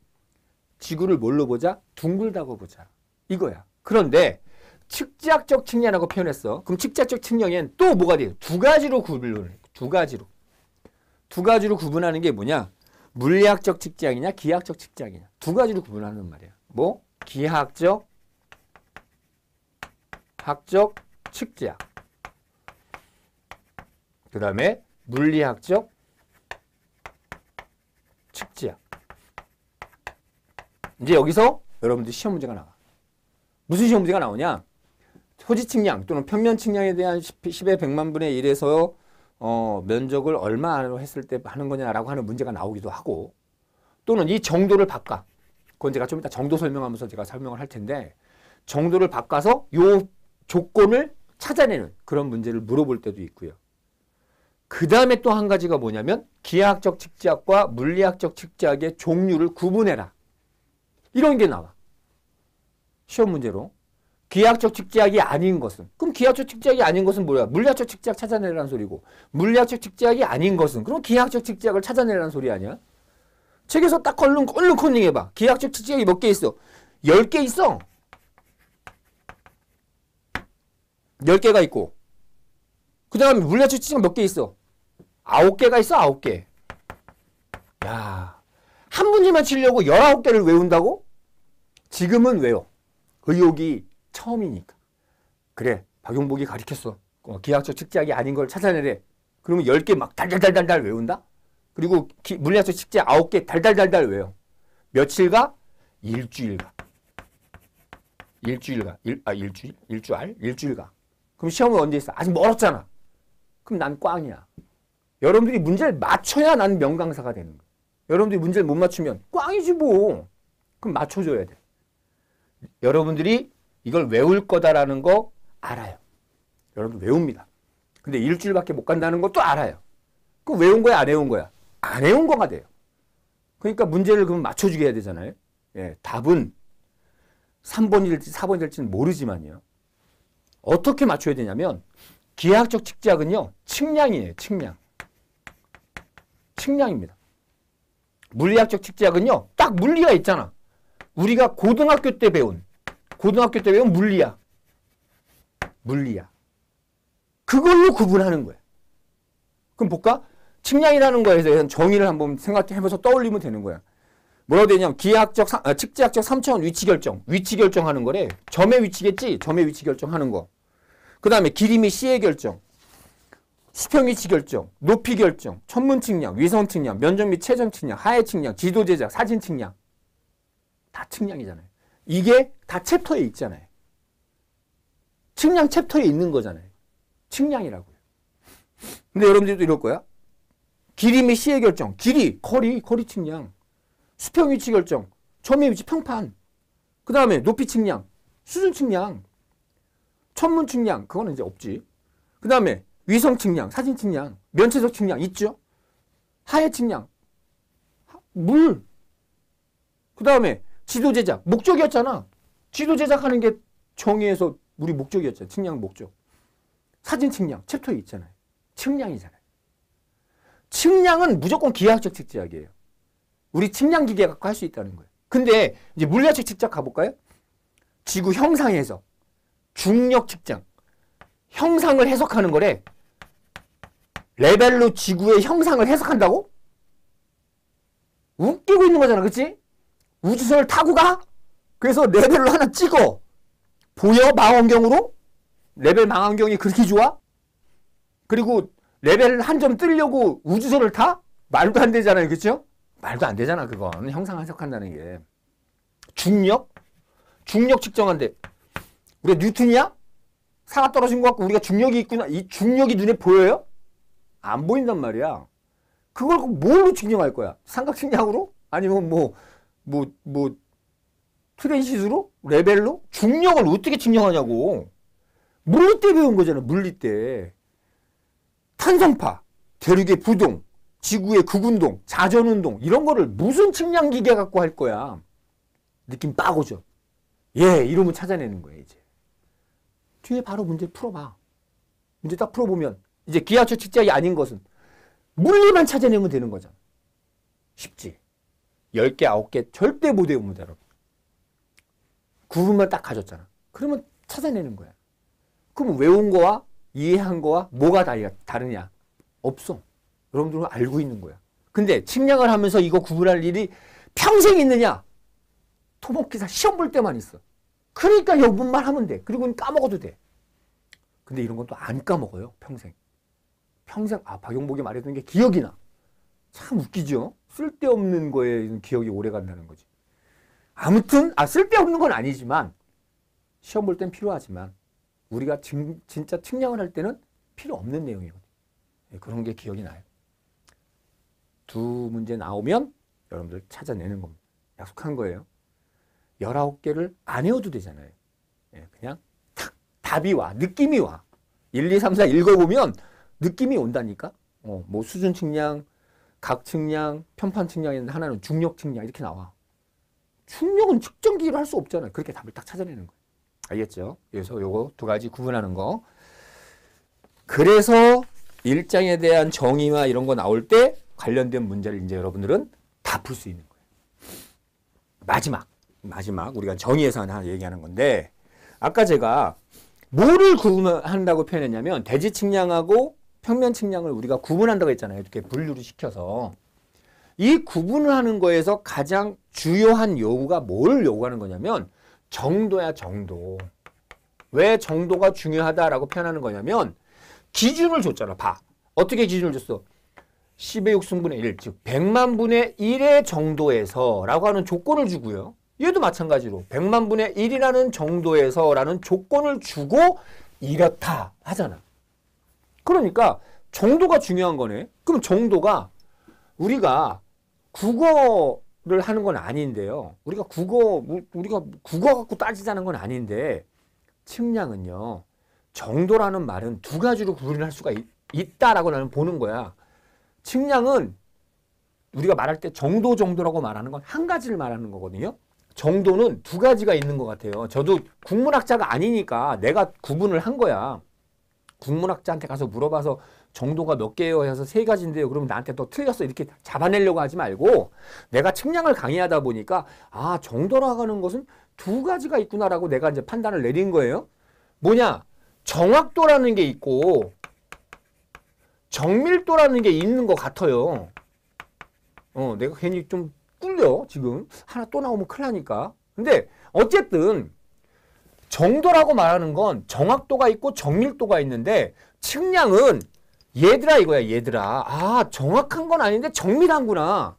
지구를 뭘로 보자? 둥글다고 보자. 이거야. 그런데 측자적 측량이라고 표현했어. 그럼 측자적 측량엔 또 뭐가 돼요? 두 가지로 구분을 두 가지로. 두 가지로 구분하는 게 뭐냐? 물리학적 측량이냐 기하학적 측량이냐. 두 가지로 구분하는 말이야. 뭐? 기하학적, 학적, 측량. 그 다음에 물리학적 측지학. 이제 여기서 여러분들 시험 문제가 나와. 무슨 시험 문제가 나오냐? 토지 측량 또는 평면 측량에 대한 10의 100만 분의 1에서 어, 면적을 얼마로 했을 때 하는 거냐라고 하는 문제가 나오기도 하고 또는 이 정도를 바꿔. 그건 제가 좀 이따 정도 설명하면서 제가 설명을 할 텐데 정도를 바꿔서 요 조건을 찾아내는 그런 문제를 물어볼 때도 있고요. 그 다음에 또 한 가지가 뭐냐면 기하학적 측지학과 물리학적 측지학의 종류를 구분해라. 이런 게 나와. 시험 문제로. 기하학적 측지학이 아닌 것은. 그럼 기하학적 측지학이 아닌 것은 뭐야? 물리학적 측지학 찾아내라는 소리고. 물리학적 측지학이 아닌 것은. 그럼 기하학적 측지학을 찾아내라는 소리 아니야? 책에서 딱 얼른, 얼른 코닝해봐. 기하학적 측지학이 몇 개 있어? 10개 있어. 10개가 있고. 그 다음에 물리학적 측지학 몇 개 있어? 아홉 개가 있어, 아홉 개. 야, 한 문제만 치려고 열아홉 개를 외운다고? 지금은 왜요? 의욕이 처음이니까. 그래, 박용복이 가리켰어. 어, 기하학적 측제학이 아닌 걸 찾아내래. 그러면 열 개 막 달달달달달 외운다? 그리고 기, 물리학적 측제 아홉 개 달달달달 외워. 며칠가? 일주일가. 일주일가. 일, 아, 일주일? 일주일 일주일가. 그럼 시험은 언제 있어? 아직 멀었잖아. 그럼 난 꽝이야. 여러분들이 문제를 맞춰야 나는 명강사가 되는 거예요. 여러분들이 문제를 못 맞추면 꽝이지 뭐. 그럼 맞춰줘야 돼. 여러분들이 이걸 외울 거다라는 거 알아요. 여러분 외웁니다. 근데 일주일밖에 못 간다는 것도 알아요. 그 외운 거야 안 외운 거야? 안 외운 거가 돼요. 그러니까 문제를 그럼 맞춰주게 해야 되잖아요. 예, 답은 3번일지 4번일지는 모르지만요. 어떻게 맞춰야 되냐면 기하학적 측작은요. 측량이에요. 측량. 측량입니다. 물리학적 측제학은요. 딱 물리가 있잖아. 우리가 고등학교 때 배운 고등학교 때 배운 물리학 물리학 그걸로 구분하는 거야. 그럼 볼까? 측량이라는 거에 대한 정의를 한번 생각해보면서 떠올리면 되는 거야. 뭐라고 되냐면 기하학적, 아, 측제학적 3차원 위치 결정. 위치 결정하는 거래. 점의 위치겠지? 점의 위치 결정하는 거. 그 다음에 길이 C의 결정. 수평위치 결정, 높이 결정, 천문 측량, 위성 측량, 면적 및최점 측량, 하해 측량, 지도 제작, 사진 측량 다 측량이잖아요. 이게 다 챕터에 있잖아요. 측량 챕터에 있는 거잖아요. 측량이라고요. 근데 여러분들도 이럴 거야. 길이 및 시의 결정, 길이, 거리, 거리 측량, 수평 위치 결정, 점의 위치 평판, 그 다음에 높이 측량, 수준 측량, 천문 측량, 그거는 이제 없지. 그 다음에 위성 측량, 사진 측량, 면체적 측량 있죠? 하해 측량, 물. 그 다음에 지도 제작, 목적이었잖아. 지도 제작하는 게 정의에서 우리 목적이었잖아. 측량 목적. 사진 측량, 챕터에 있잖아요. 측량이잖아요. 측량은 무조건 기하학적 측지학이에요. 우리 측량 기계 갖고 할 수 있다는 거예요. 근데 이제 물리학적 측작 가볼까요? 지구 형상에서 중력 측장, 형상을 해석하는 거래. 레벨로 지구의 형상을 해석한다고? 웃기고 있는 거잖아, 그치? 우주선을 타고 가? 그래서 레벨로 하나 찍어. 보여? 망원경으로? 레벨 망원경이 그렇게 좋아? 그리고 레벨 한점 뜨려고 우주선을 타? 말도 안 되잖아요, 그쵸? 말도 안 되잖아, 그건. 형상 해석한다는 게. 중력? 중력 측정한데. 우리가 뉴튼이야 사가 떨어진 것 같고 우리가 중력이 있구나. 이 중력이 눈에 보여요? 안 보인단 말이야. 그걸 뭘로 측량할 거야? 삼각측량으로? 아니면 뭐, 뭐, 뭐, 트랜시스로? 레벨로? 중력을 어떻게 측량하냐고. 물리 때 배운 거잖아, 물리 때. 탄성파, 대륙의 부동, 지구의 극운동, 자전운동, 이런 거를 무슨 측량기계 갖고 할 거야. 느낌 빡 오죠? 예, 이러면 찾아내는 거야 이제. 뒤에 바로 문제 풀어봐. 문제 딱 풀어보면 이제 기하초 측정이 아닌 것은 물리만 찾아내면 되는 거잖아. 쉽지. 10개, 9개 절대 못 외운 문제로. 구분만 딱 가졌잖아. 그러면 찾아내는 거야. 그럼 외운 거와 이해한 거와 뭐가 다르냐? 없어. 여러분들은 알고 있는 거야. 근데 측량을 하면서 이거 구분할 일이 평생 있느냐? 토목기사 시험 볼 때만 있어. 그러니까 여분만 하면 돼. 그리고 까먹어도 돼. 근데 이런 건 또 안 까먹어요. 평생. 평생 아 박용복이 말했던 게 기억이 나. 참 웃기죠. 쓸데없는 거에 기억이 오래 간다는 거지. 아무튼 아 쓸데없는 건 아니지만 시험 볼 땐 필요하지만 우리가 증, 진짜 측량을 할 때는 필요 없는 내용이거든요. 예, 그런 게 기억이 나요. 두 문제 나오면 여러분들 찾아내는 겁니다. 약속한 거예요. 19개를 안 외워도 되잖아요. 예, 그냥 탁 답이 와. 느낌이 와. 1, 2, 3, 4 읽어보면 느낌이 온다니까. 어, 뭐 수준 측량, 각 측량, 편판 측량인데 하나는 중력 측량 이렇게 나와. 중력은 측정기로 할 수 없잖아요. 그렇게 답을 딱 찾아내는 거예요. 알겠죠? 그래서 요거 두 가지 구분하는 거. 그래서 일장에 대한 정의와 이런 거 나올 때 관련된 문제를 이제 여러분들은 다 풀 수 있는 거예요. 마지막, 마지막 우리가 정의에서 하나 얘기하는 건데 아까 제가 뭐를 구분한다고 표현했냐면 대지 측량하고 평면 측량을 우리가 구분한다고 했잖아요. 이렇게 분류를 시켜서. 이 구분을 하는 거에서 가장 주요한 요구가 뭘 요구하는 거냐면 정도야 정도. 왜 정도가 중요하다라고 표현하는 거냐면 기준을 줬잖아. 봐. 어떻게 기준을 줬어? 10의 6승분의 1, 즉 100만 분의 1의 정도에서 라고 하는 조건을 주고요. 얘도 마찬가지로 100만 분의 1이라는 정도에서 라는 조건을 주고 이렇다 하잖아. 그러니까 정도가 중요한 거네. 그럼 정도가 우리가 국어를 하는 건 아닌데요. 우리가 국어 우리가 국어 갖고 따지자는 건 아닌데 측량은요. 정도라는 말은 두 가지로 구분할 수가 있, 있다라고 나는 보는 거야. 측량은 우리가 말할 때 정도 정도라고 말하는 건 한 가지를 말하는 거거든요. 정도는 두 가지가 있는 것 같아요. 저도 국문학자가 아니니까 내가 구분을 한 거야. 국문학자한테 가서 물어봐서 정도가 몇 개예요 해서 세 가지인데요. 그러면 나한테 또 틀렸어. 이렇게 잡아내려고 하지 말고 내가 측량을 강의하다 보니까 아, 정도라고 하는 것은 두 가지가 있구나라고 내가 이제 판단을 내린 거예요. 뭐냐? 정확도라는 게 있고 정밀도라는 게 있는 것 같아요. 어, 내가 괜히 좀 꿀려, 지금. 하나 또 나오면 큰일 나니까. 근데 어쨌든 정도라고 말하는 건 정확도가 있고 정밀도가 있는데 측량은 얘들아 이거야 얘들아 아 정확한 건 아닌데 정밀한구나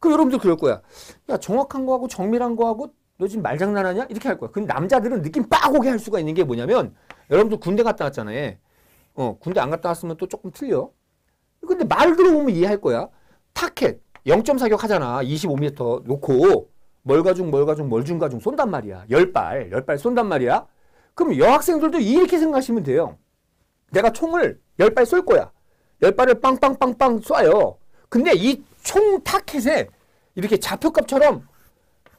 그럼 여러분들 그럴 거야 야 정확한 거하고 정밀한 거하고 너 지금 말장난하냐 이렇게 할 거야 근데 남자들은 느낌 빡 오게 할 수가 있는 게 뭐냐면 여러분들 군대 갔다 왔잖아요 어 군대 안 갔다 왔으면 또 조금 틀려 근데 말 들어보면 이해할 거야 타켓 0 4격 하잖아 25m 놓고 멀가중 멀가중 멀중가중 쏜단 말이야. 열발 열발 쏜단 말이야. 그럼 여학생들도 이렇게 생각하시면 돼요. 내가 총을 열발쏠 거야. 열 발을 빵빵빵빵 쏴요. 근데 이 총 타켓에 이렇게 좌표값처럼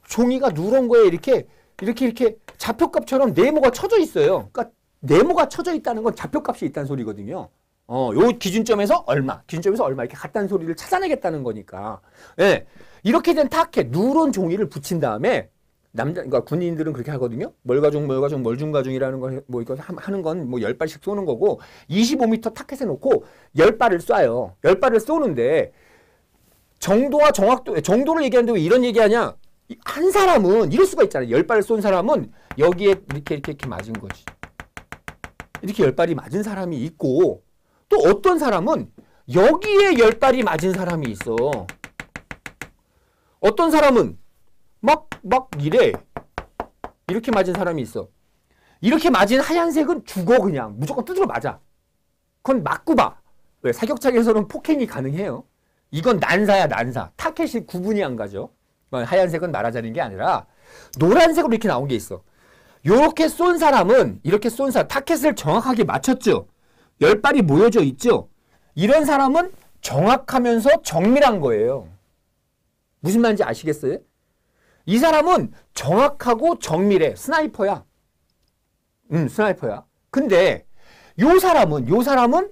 종이가 누런 거에 이렇게 이렇게 이렇게 좌표값처럼 네모가 쳐져 있어요. 그러니까 네모가 쳐져 있다는 건 좌표값이 있다는 소리거든요. 어, 요 기준점에서 얼마, 기준점에서 얼마 이렇게 같다는 소리를 찾아내겠다는 거니까. 예. 이렇게 된 타켓, 누런 종이를 붙인 다음에 남자, 그러니까 군인들은 그렇게 하거든요. 멀가중, 멀가중, 멀중가중이라는 걸, 뭐 이거 하는 건 뭐 열발씩 쏘는 거고, 25m 타켓에 놓고 열발을 쏴요. 열발을 쏘는데, 정도와 정확도, 정도를 얘기하는데 왜 이런 얘기하냐? 한 사람은, 이럴 수가 있잖아요. 열발을 쏜 사람은 여기에 이렇게, 이렇게, 이렇게 맞은 거지. 이렇게 열발이 맞은 사람이 있고, 또 어떤 사람은 여기에 열달이 맞은 사람이 있어. 어떤 사람은 막, 막 이래. 이렇게 맞은 사람이 있어. 이렇게 맞은 하얀색은 죽어 그냥. 무조건 두드려 맞아. 그건 맞고 봐. 왜? 사격차기에서는 폭행이 가능해요. 이건 난사야 난사. 타켓이 구분이 안 가죠. 뭐 하얀색은 말하자는게 아니라 노란색으로 이렇게 나온 게 있어. 이렇게쏜 사람은 이렇게 쏜 사람 타켓을 정확하게 맞췄죠. 열발이 모여져 있죠. 이런 사람은 정확하면서 정밀한 거예요. 무슨 말인지 아시겠어요? 이 사람은 정확하고 정밀해. 스나이퍼야. 음, 스나이퍼야. 근데 요 사람은 요 사람은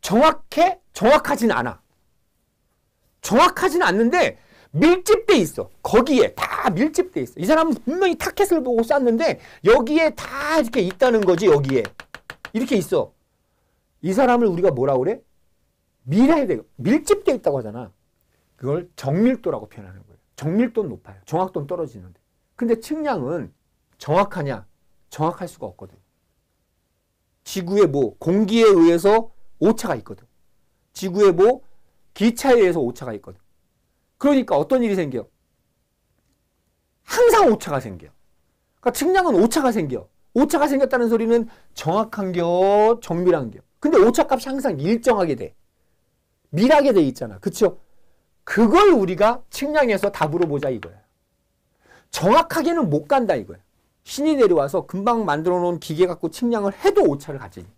정확해 정확하진 않아. 정확하진 않는데 밀집돼 있어. 거기에 다 밀집돼 있어. 이 사람은 분명히 타켓을 보고 쐈는데 여기에 다 이렇게 있다는 거지 여기에 이렇게 있어. 이 사람을 우리가 뭐라 그래? 밀해되 어 밀집돼 있다고 하잖아. 그걸 정밀도라고 표현하는 거예요. 정밀도는 높아요. 정확도는 떨어지는데. 근데 측량은 정확하냐? 정확할 수가 없거든. 지구의 뭐 공기에 의해서 오차가 있거든. 지구의 뭐 기차에 의해서 오차가 있거든. 그러니까 어떤 일이 생겨? 항상 오차가 생겨. 그러니까 측량은 오차가 생겨. 오차가 생겼다는 소리는 정확한 겨, 정밀한 겨. 근데 오차값이 항상 일정하게 돼. 밀하게 돼 있잖아. 그쵸? 그걸 우리가 측량해서 답으로 보자 이거야. 정확하게는 못 간다 이거야. 신이 내려와서 금방 만들어 놓은 기계 갖고 측량을 해도 오차를 가지니까.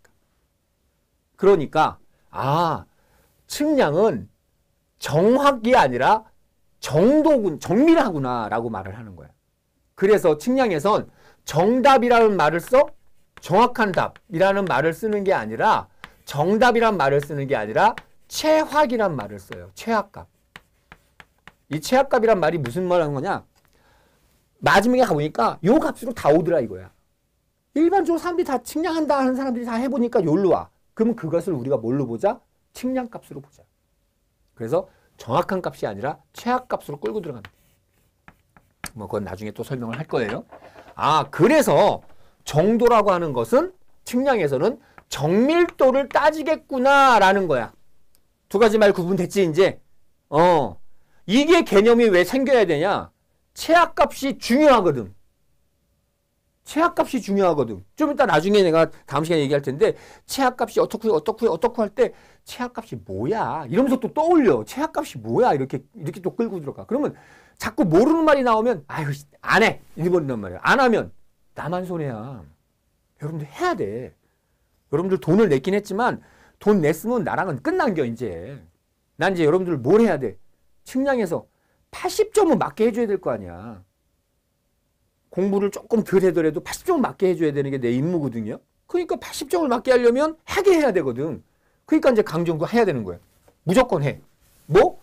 그러니까 아 측량은 정확이 아니라 정도군 정밀하구나 라고 말을 하는 거야. 그래서 측량에선 정답이라는 말을 써 정확한 답이라는 말을 쓰는 게 아니라 정답이란 말을 쓰는 게 아니라 최악이란 말을 써요. 최악값. 이 최악값이란 말이 무슨 말 하는 거냐? 마지막에 가보니까 요 값으로 다 오더라 이거야. 일반적으로 사람들이 다 측량한다 하는 사람들이 다 해보니까 요로 와. 그러면 그것을 우리가 뭘로 보자? 측량값으로 보자. 그래서 정확한 값이 아니라 최악값으로 끌고 들어갑니다. 뭐 그건 나중에 또 설명을 할 거예요. 아 그래서 정도라고 하는 것은 측량에서는 정밀도를 따지겠구나라는 거야. 두 가지 말 구분됐지 이제. 어. 이게 개념이 왜 생겨야 되냐? 최악값이 중요하거든. 최악값이 중요하거든. 좀 이따 나중에 내가 다음 시간에 얘기할 텐데 최악값이 어떻고 어떻고 어떻고 할 때 최악값이 뭐야? 이러면서 또 떠올려. 최악값이 뭐야? 이렇게 이렇게 또 끌고 들어가. 그러면 자꾸 모르는 말이 나오면 아유 안 해. 일본이란 말이야. 안 하면 나만 손해야. 여러분들 해야 돼. 여러분들 돈을 냈긴 했지만 돈 냈으면 나랑은 끝난 겨 이제. 난 이제 여러분들 뭘 해야 돼? 측량해서 80점은 맞게 해줘야 될 거 아니야. 공부를 조금 덜 해더라도 80점을 맞게 해줘야 되는 게 내 임무거든요. 그러니까 80점을 맞게 하려면 하게 해야 되거든. 그러니까 이제 강정구 해야 되는 거야. 무조건 해. 뭐?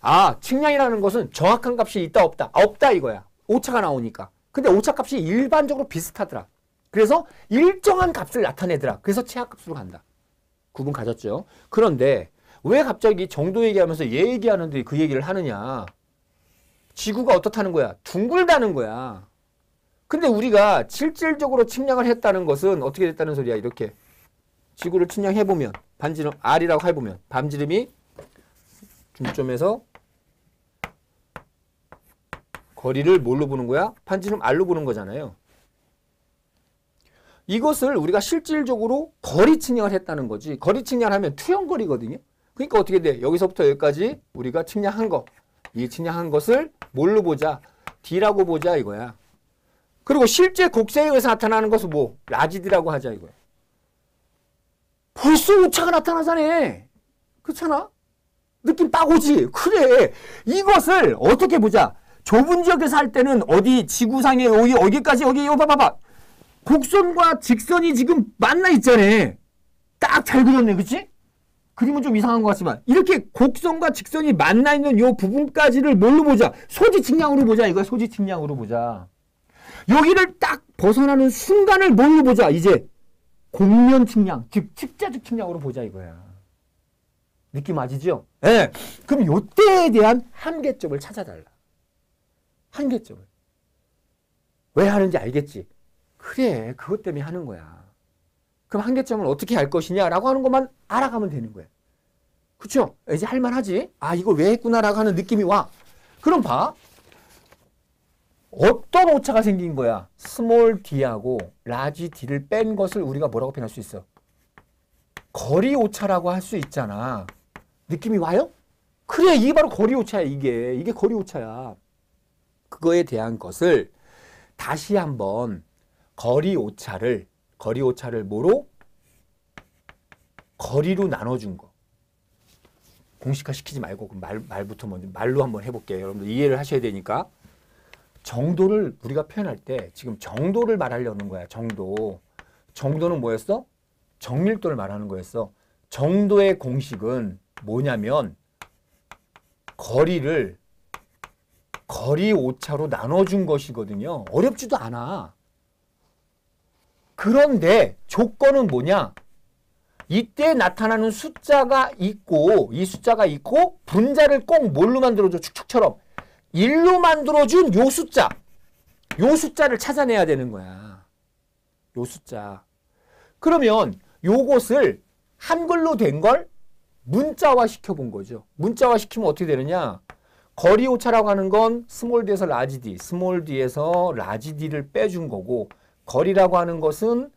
아, 측량이라는 것은 정확한 값이 있다 없다. 없다 이거야. 오차가 나오니까. 근데 오차값이 일반적으로 비슷하더라. 그래서 일정한 값을 나타내더라. 그래서 최악값으로 간다. 구분 가졌죠. 그런데 왜 갑자기 정도 얘기하면서 얘 얘기하는데 그 얘기를 하느냐. 지구가 어떻다는 거야? 둥글다는 거야. 근데 우리가 실질적으로 측량을 했다는 것은 어떻게 됐다는 소리야? 이렇게 지구를 측량해보면 반지름 R이라고 해보면 반지름이 중점에서 거리를 뭘로 보는 거야? 판지름 R로 보는 거잖아요. 이것을 우리가 실질적으로 거리 측량을 했다는 거지. 거리 측량하면 투형 거리거든요. 그러니까 어떻게 돼? 여기서부터 여기까지 우리가 측량한 거. 이 측량한 것을 뭘로 보자? D라고 보자 이거야. 그리고 실제 곡선에 의해서 나타나는 것은 뭐? 라지 D라고 하자 이거야. 벌써 오차가 나타나잖아. 그렇잖아? 느낌 빡 오지? 그래. 이것을 어떻게 보자? 좁은 지역에서 할 때는 어디 지구상에 여기 어디까지 여기 여기 봐봐 곡선과 직선이 지금 만나 있잖아. 딱 잘 그렸네. 그치? 그림은 좀 이상한 것 같지만 이렇게 곡선과 직선이 만나 있는 요 부분까지를 뭘로 보자? 소지측량으로 보자. 이거 소지측량으로 보자. 여기를 딱 벗어나는 순간을 뭘로 보자? 이제 공면 측량, 즉 직자적 측량으로 보자 이거야. 느낌 아시죠? 예. 네. 그럼 요때에 대한 한계점을 찾아달라. 한계점을. 왜 하는지 알겠지? 그래, 그것 때문에 하는 거야. 그럼 한계점을 어떻게 할 것이냐라고 하는 것만 알아가면 되는 거야. 그쵸? 이제 할만하지? 아, 이거 왜 했구나라고 하는 느낌이 와. 그럼 봐. 어떤 오차가 생긴 거야? 스몰 d하고 라지 d를 뺀 것을 우리가 뭐라고 표현할 수 있어? 거리 오차라고 할 수 있잖아. 느낌이 와요? 그래, 이게 바로 거리 오차야, 이게. 이게 거리 오차야. 그거에 대한 것을 다시 한번 거리 오차를 거리 오차를 뭐로 거리로 나눠준 거. 공식화 시키지 말고 말, 말부터 먼저 말로 한번 해볼게요. 여러분들 이해를 하셔야 되니까 정도를 우리가 표현할 때 지금 정도를 말하려는 거야. 정도. 정도는 뭐였어? 정밀도를 말하는 거였어. 정도의 공식은 뭐냐면 거리를 거리 오차로 나눠준 것이거든요. 어렵지도 않아. 그런데 조건은 뭐냐? 이때 나타나는 숫자가 있고 이 숫자가 있고 분자를 꼭 뭘로 만들어줘? 축축처럼 1로 만들어준 요 숫자 요 숫자를 찾아내야 되는 거야. 요 숫자. 그러면 요것을 한글로 된 걸 문자화 시켜본 거죠. 문자화 시키면 어떻게 되느냐? 거리 오차라고 하는 건 스몰 D에서 라지 D, 스몰 D에서 라지 D를 빼준 거고 거리라고 하는 것은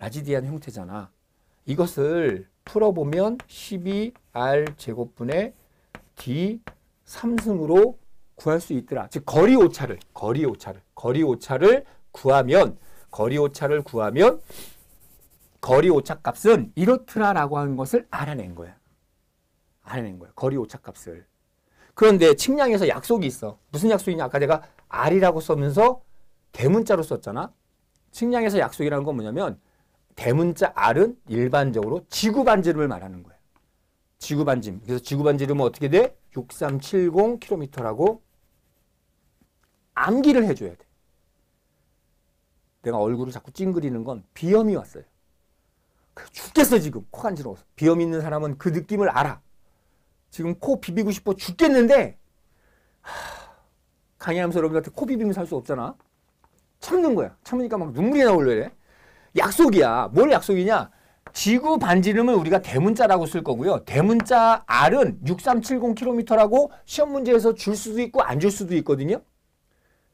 라지 D한 형태잖아. 이것을 풀어보면 12R 제곱분의 D 3승으로 구할 수 있더라. 즉 거리 오차를 거리 오차를 거리 오차를 구하면 거리 오차를 구하면 거리 오차 값은 이렇더라라고 하는 것을 알아낸 거야. 알아낸 거야. 거리 오차 값을. 그런데 측량에서 약속이 있어. 무슨 약속이냐? 아까 내가 R이라고 써면서 대문자로 썼잖아. 측량에서 약속이라는 건 뭐냐면 대문자 R은 일반적으로 지구 반지름을 말하는 거예요. 지구 반지름. 그래서 지구 반지름은 어떻게 돼? 6370km라고 암기를 해줘야 돼. 내가 얼굴을 자꾸 찡그리는 건 비염이 왔어요. 그 죽겠어 지금 코 간지러워서. 비염 있는 사람은 그 느낌을 알아. 지금 코 비비고 싶어 죽겠는데 하, 강의하면서 여러분들한테 코 비비면서 할 수 없잖아. 참는 거야. 참으니까 막 눈물이 나올래. 약속이야. 뭘 약속이냐? 지구 반지름을 우리가 대문자라고 쓸 거고요. 대문자 R은 6370km라고 시험 문제에서 줄 수도 있고 안 줄 수도 있거든요.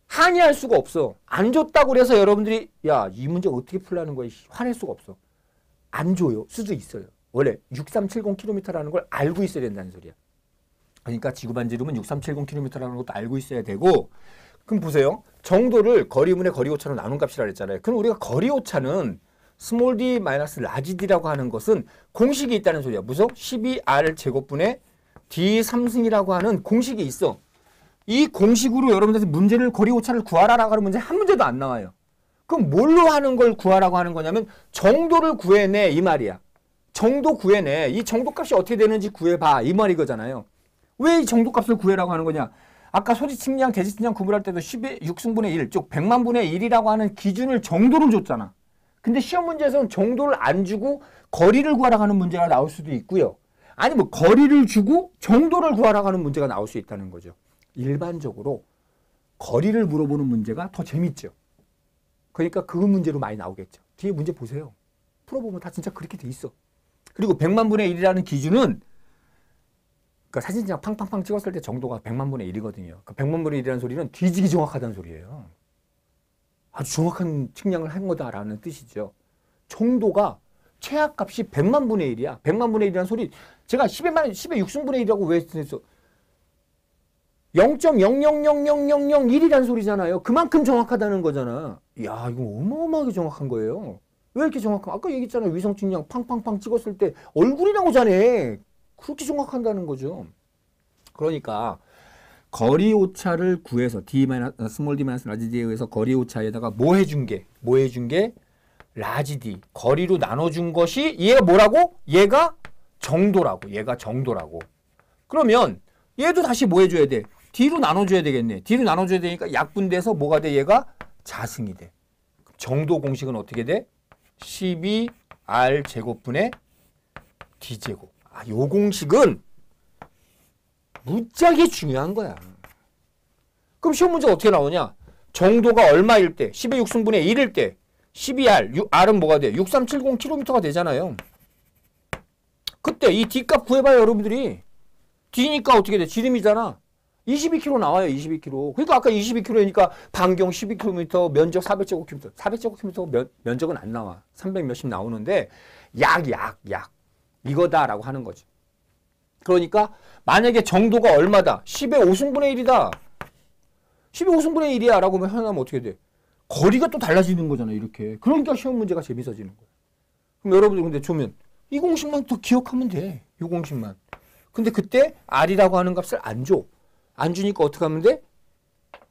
항의할 수가 없어. 안 줬다고 그래서 여러분들이 야, 이 문제 어떻게 풀라는 거야. 화낼 수가 없어. 안 줘요. 수도 있어요. 원래 6370km라는 걸 알고 있어야 된다는 소리야. 그러니까 지구 반지름은 6370km라는 것도 알고 있어야 되고 그럼 보세요. 정도를 거리문의 거리 오차로 나눈 값이라 했잖아요. 그럼 우리가 거리 오차는 스몰 d 마이너스 라지 d라고 하는 것은 공식이 있다는 소리야. 무슨 12r 제곱분의 d3승이라고 하는 공식이 있어. 이 공식으로 여러분들한테 문제를 거리 오차를 구하라라고 하는 문제 한 문제도 안 나와요. 그럼 뭘로 하는 걸 구하라고 하는 거냐면 정도를 구해내 이 말이야. 정도 구해내. 이 정도값이 어떻게 되는지 구해봐. 이 말이 거잖아요. 왜 이 정도값을 구해라고 하는 거냐. 아까 소지측량, 대지측량 구분할 때도 1 0 6승분의 1, 쪽 100만분의 1이라고 하는 기준을 정도를 줬잖아. 근데 시험 문제에서는 정도를 안 주고 거리를 구하라고 하는 문제가 나올 수도 있고요. 아니 뭐 거리를 주고 정도를 구하라고 하는 문제가 나올 수 있다는 거죠. 일반적으로 거리를 물어보는 문제가 더 재밌죠. 그러니까 그 문제로 많이 나오겠죠. 뒤에 문제 보세요. 풀어보면 다 진짜 그렇게 돼 있어. 그리고 100만 분의 1이라는 기준은 그러니까 사진장 팡팡팡 찍었을 때 정도가 100만 분의 1이거든요. 그 그러니까 100만 분의 1이라는 소리는 뒤지기 정확하다는 소리예요. 아주 정확한 측량을 한 거다라는 뜻이죠. 정도가 최악값이 100만 분의 1이야. 100만 분의 1이라는 소리 제가 10에만 10의 6승분의 1이라고 왜 했어? 0.000001이라는 소리잖아요. 그만큼 정확하다는 거잖아. 야, 이거 어마어마하게 정확한 거예요. 왜 이렇게 정확함? 아까 얘기했잖아요. 위성측량 팡팡팡 찍었을 때 얼굴이 나오잖아. 그렇게 정확한다는 거죠. 그러니까 거리 오차를 구해서 d 스 어, 스몰 d 마이너스 라지 d에 의해서 거리 오차에다가 뭐 해준 게? 뭐 해준 게? 라지 d 거리로 나눠준 것이 얘가 뭐라고? 얘가 정도라고. 얘가 정도라고. 그러면 얘도 다시 뭐 해줘야 돼? d로 나눠줘야 되겠네. d로 나눠줘야 되니까 약분돼서 뭐가 돼? 얘가 자승이 돼. 정도 공식은 어떻게 돼? 12r 제곱분의 d 제곱. 아, 요 공식은 무지하게 중요한 거야. 그럼 시험 문제 어떻게 나오냐? 정도가 얼마일 때, 10의 6승분의 1일 때, 12R, 6, R은 뭐가 돼? 6370km가 되잖아요. 그때 이 D값 구해봐요, 여러분들이. D니까 어떻게 돼? 지름이잖아. 22km 나와요, 22km. 그러니까 아까 22km니까 반경 12km, 면적 400제곱킬로미터. 400제곱킬로미터 면, 적은안 나와. 300 몇십 나오는데 약, 약, 약. 이거다라고 하는 거지. 그러니까 만약에 정도가 얼마다? 10의 5승분의 1이다. 10의 5승분의 1이야 라고 하면 어떻게 돼? 거리가 또 달라지는 거잖아 이렇게. 그러니까 시험 문제가 재밌어지는 거야. 그럼 여러분들 근데 주면 이 공식만 더 기억하면 돼. 이 공식만. 근데 그때 R이라고 하는 값을 안 줘. 안 주니까 어떻게 하면 돼?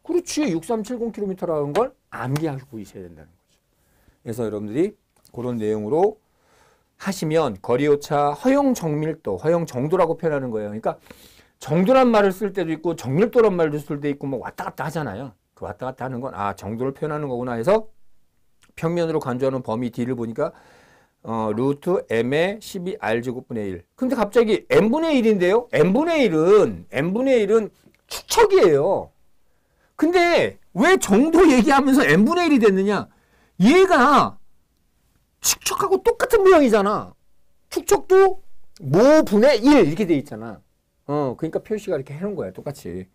그렇지. 6370km라는 걸 암기하고 있어야 된다는 거죠. 그래서 여러분들이 그런 내용으로 하시면 거리오차 허용 정밀도, 허용 정도라고 표현하는 거예요. 그러니까 정도란 말을 쓸 때도 있고 정밀도란 말도 쓸 때 있고 뭐 왔다 갔다 하잖아요. 그 왔다 갔다 하는 건 아 정도를 표현하는 거구나 해서 평면으로 간주하는 범위 D를 보니까 어, 루트 m의 12r제곱분의 1. 근데 갑자기 m분의 1인데요. m분의 1은 m분의 1은 축척이에요. 근데 왜 정도 얘기하면서 n분의 1이 됐느냐? 얘가 축척하고 똑같은 모양이잖아. 축척도 모분의 1 이렇게 돼 있잖아. 어, 그러니까 표시가 이렇게 해놓은 거야. 똑같이.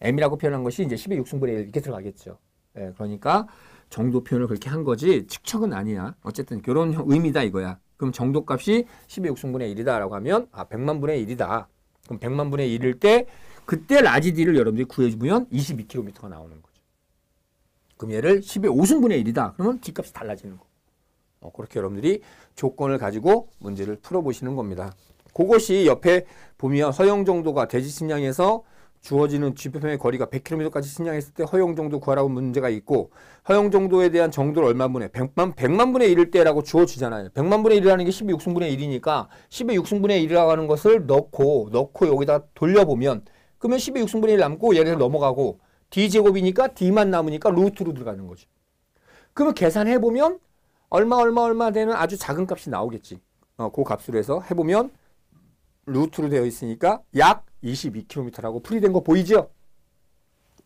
m이라고 표현한 것이 이제 10의 6승분의 1 이렇게 들어가겠죠. 예, 그러니까 정도 표현을 그렇게 한 거지 축척은 아니야. 어쨌든 그런 의미다 이거야. 그럼 정도 값이 10의 6승분의 1이다라고 하면 아 100만 분의 1이다. 그럼 100만 분의 1일 때 그때 라지 D를 여러분들이 구해주면 22km가 나오는 거죠. 그럼 얘를 10의 5승분의 1이다. 그러면 집 값이 달라지는 거. 어, 그렇게 여러분들이 조건을 가지고 문제를 풀어보시는 겁니다. 그것이 옆에 보면 허용정도가 대지측량에서 주어지는 지표평의 거리가 100km까지 측량했을 때 허용정도 구하라고 문제가 있고 허용정도에 대한 정도를 얼마분의 100만, 100만 분의 1일 때라고 주어지잖아요. 100만 분의 1이라는 게 10의 6승분의 1이니까 10의 6승분의 1이라고 하는 것을 넣고 넣고 여기다 돌려보면 그러면 10의 6승분의 1 남고 예를 들어 넘어가고 D제곱이니까 D만 남으니까 루트로 들어가는 거지. 그러면 계산해보면 얼마 얼마 얼마 되는 아주 작은 값이 나오겠지. 어, 그 값으로 해서 해보면 루트로 되어 있으니까 약 22km라고 풀이된 거 보이죠?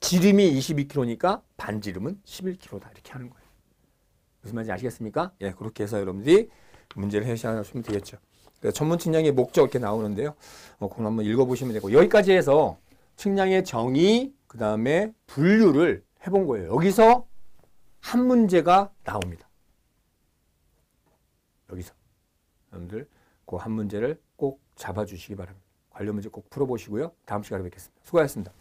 지름이 22km니까 반지름은 11km다 이렇게 하는 거예요. 무슨 말인지 아시겠습니까? 예, 그렇게 해서 여러분들이 문제를 해결하시면 되겠죠. 전문 측량의 목적 이렇게 나오는데요. 어, 그건 한번 읽어보시면 되고 여기까지 해서 측량의 정의, 그 다음에 분류를 해본 거예요. 여기서 한 문제가 나옵니다. 여기서. 여러분들 그 한 문제를 꼭 잡아주시기 바랍니다. 관련 문제 꼭 풀어보시고요. 다음 시간에 뵙겠습니다. 수고하셨습니다.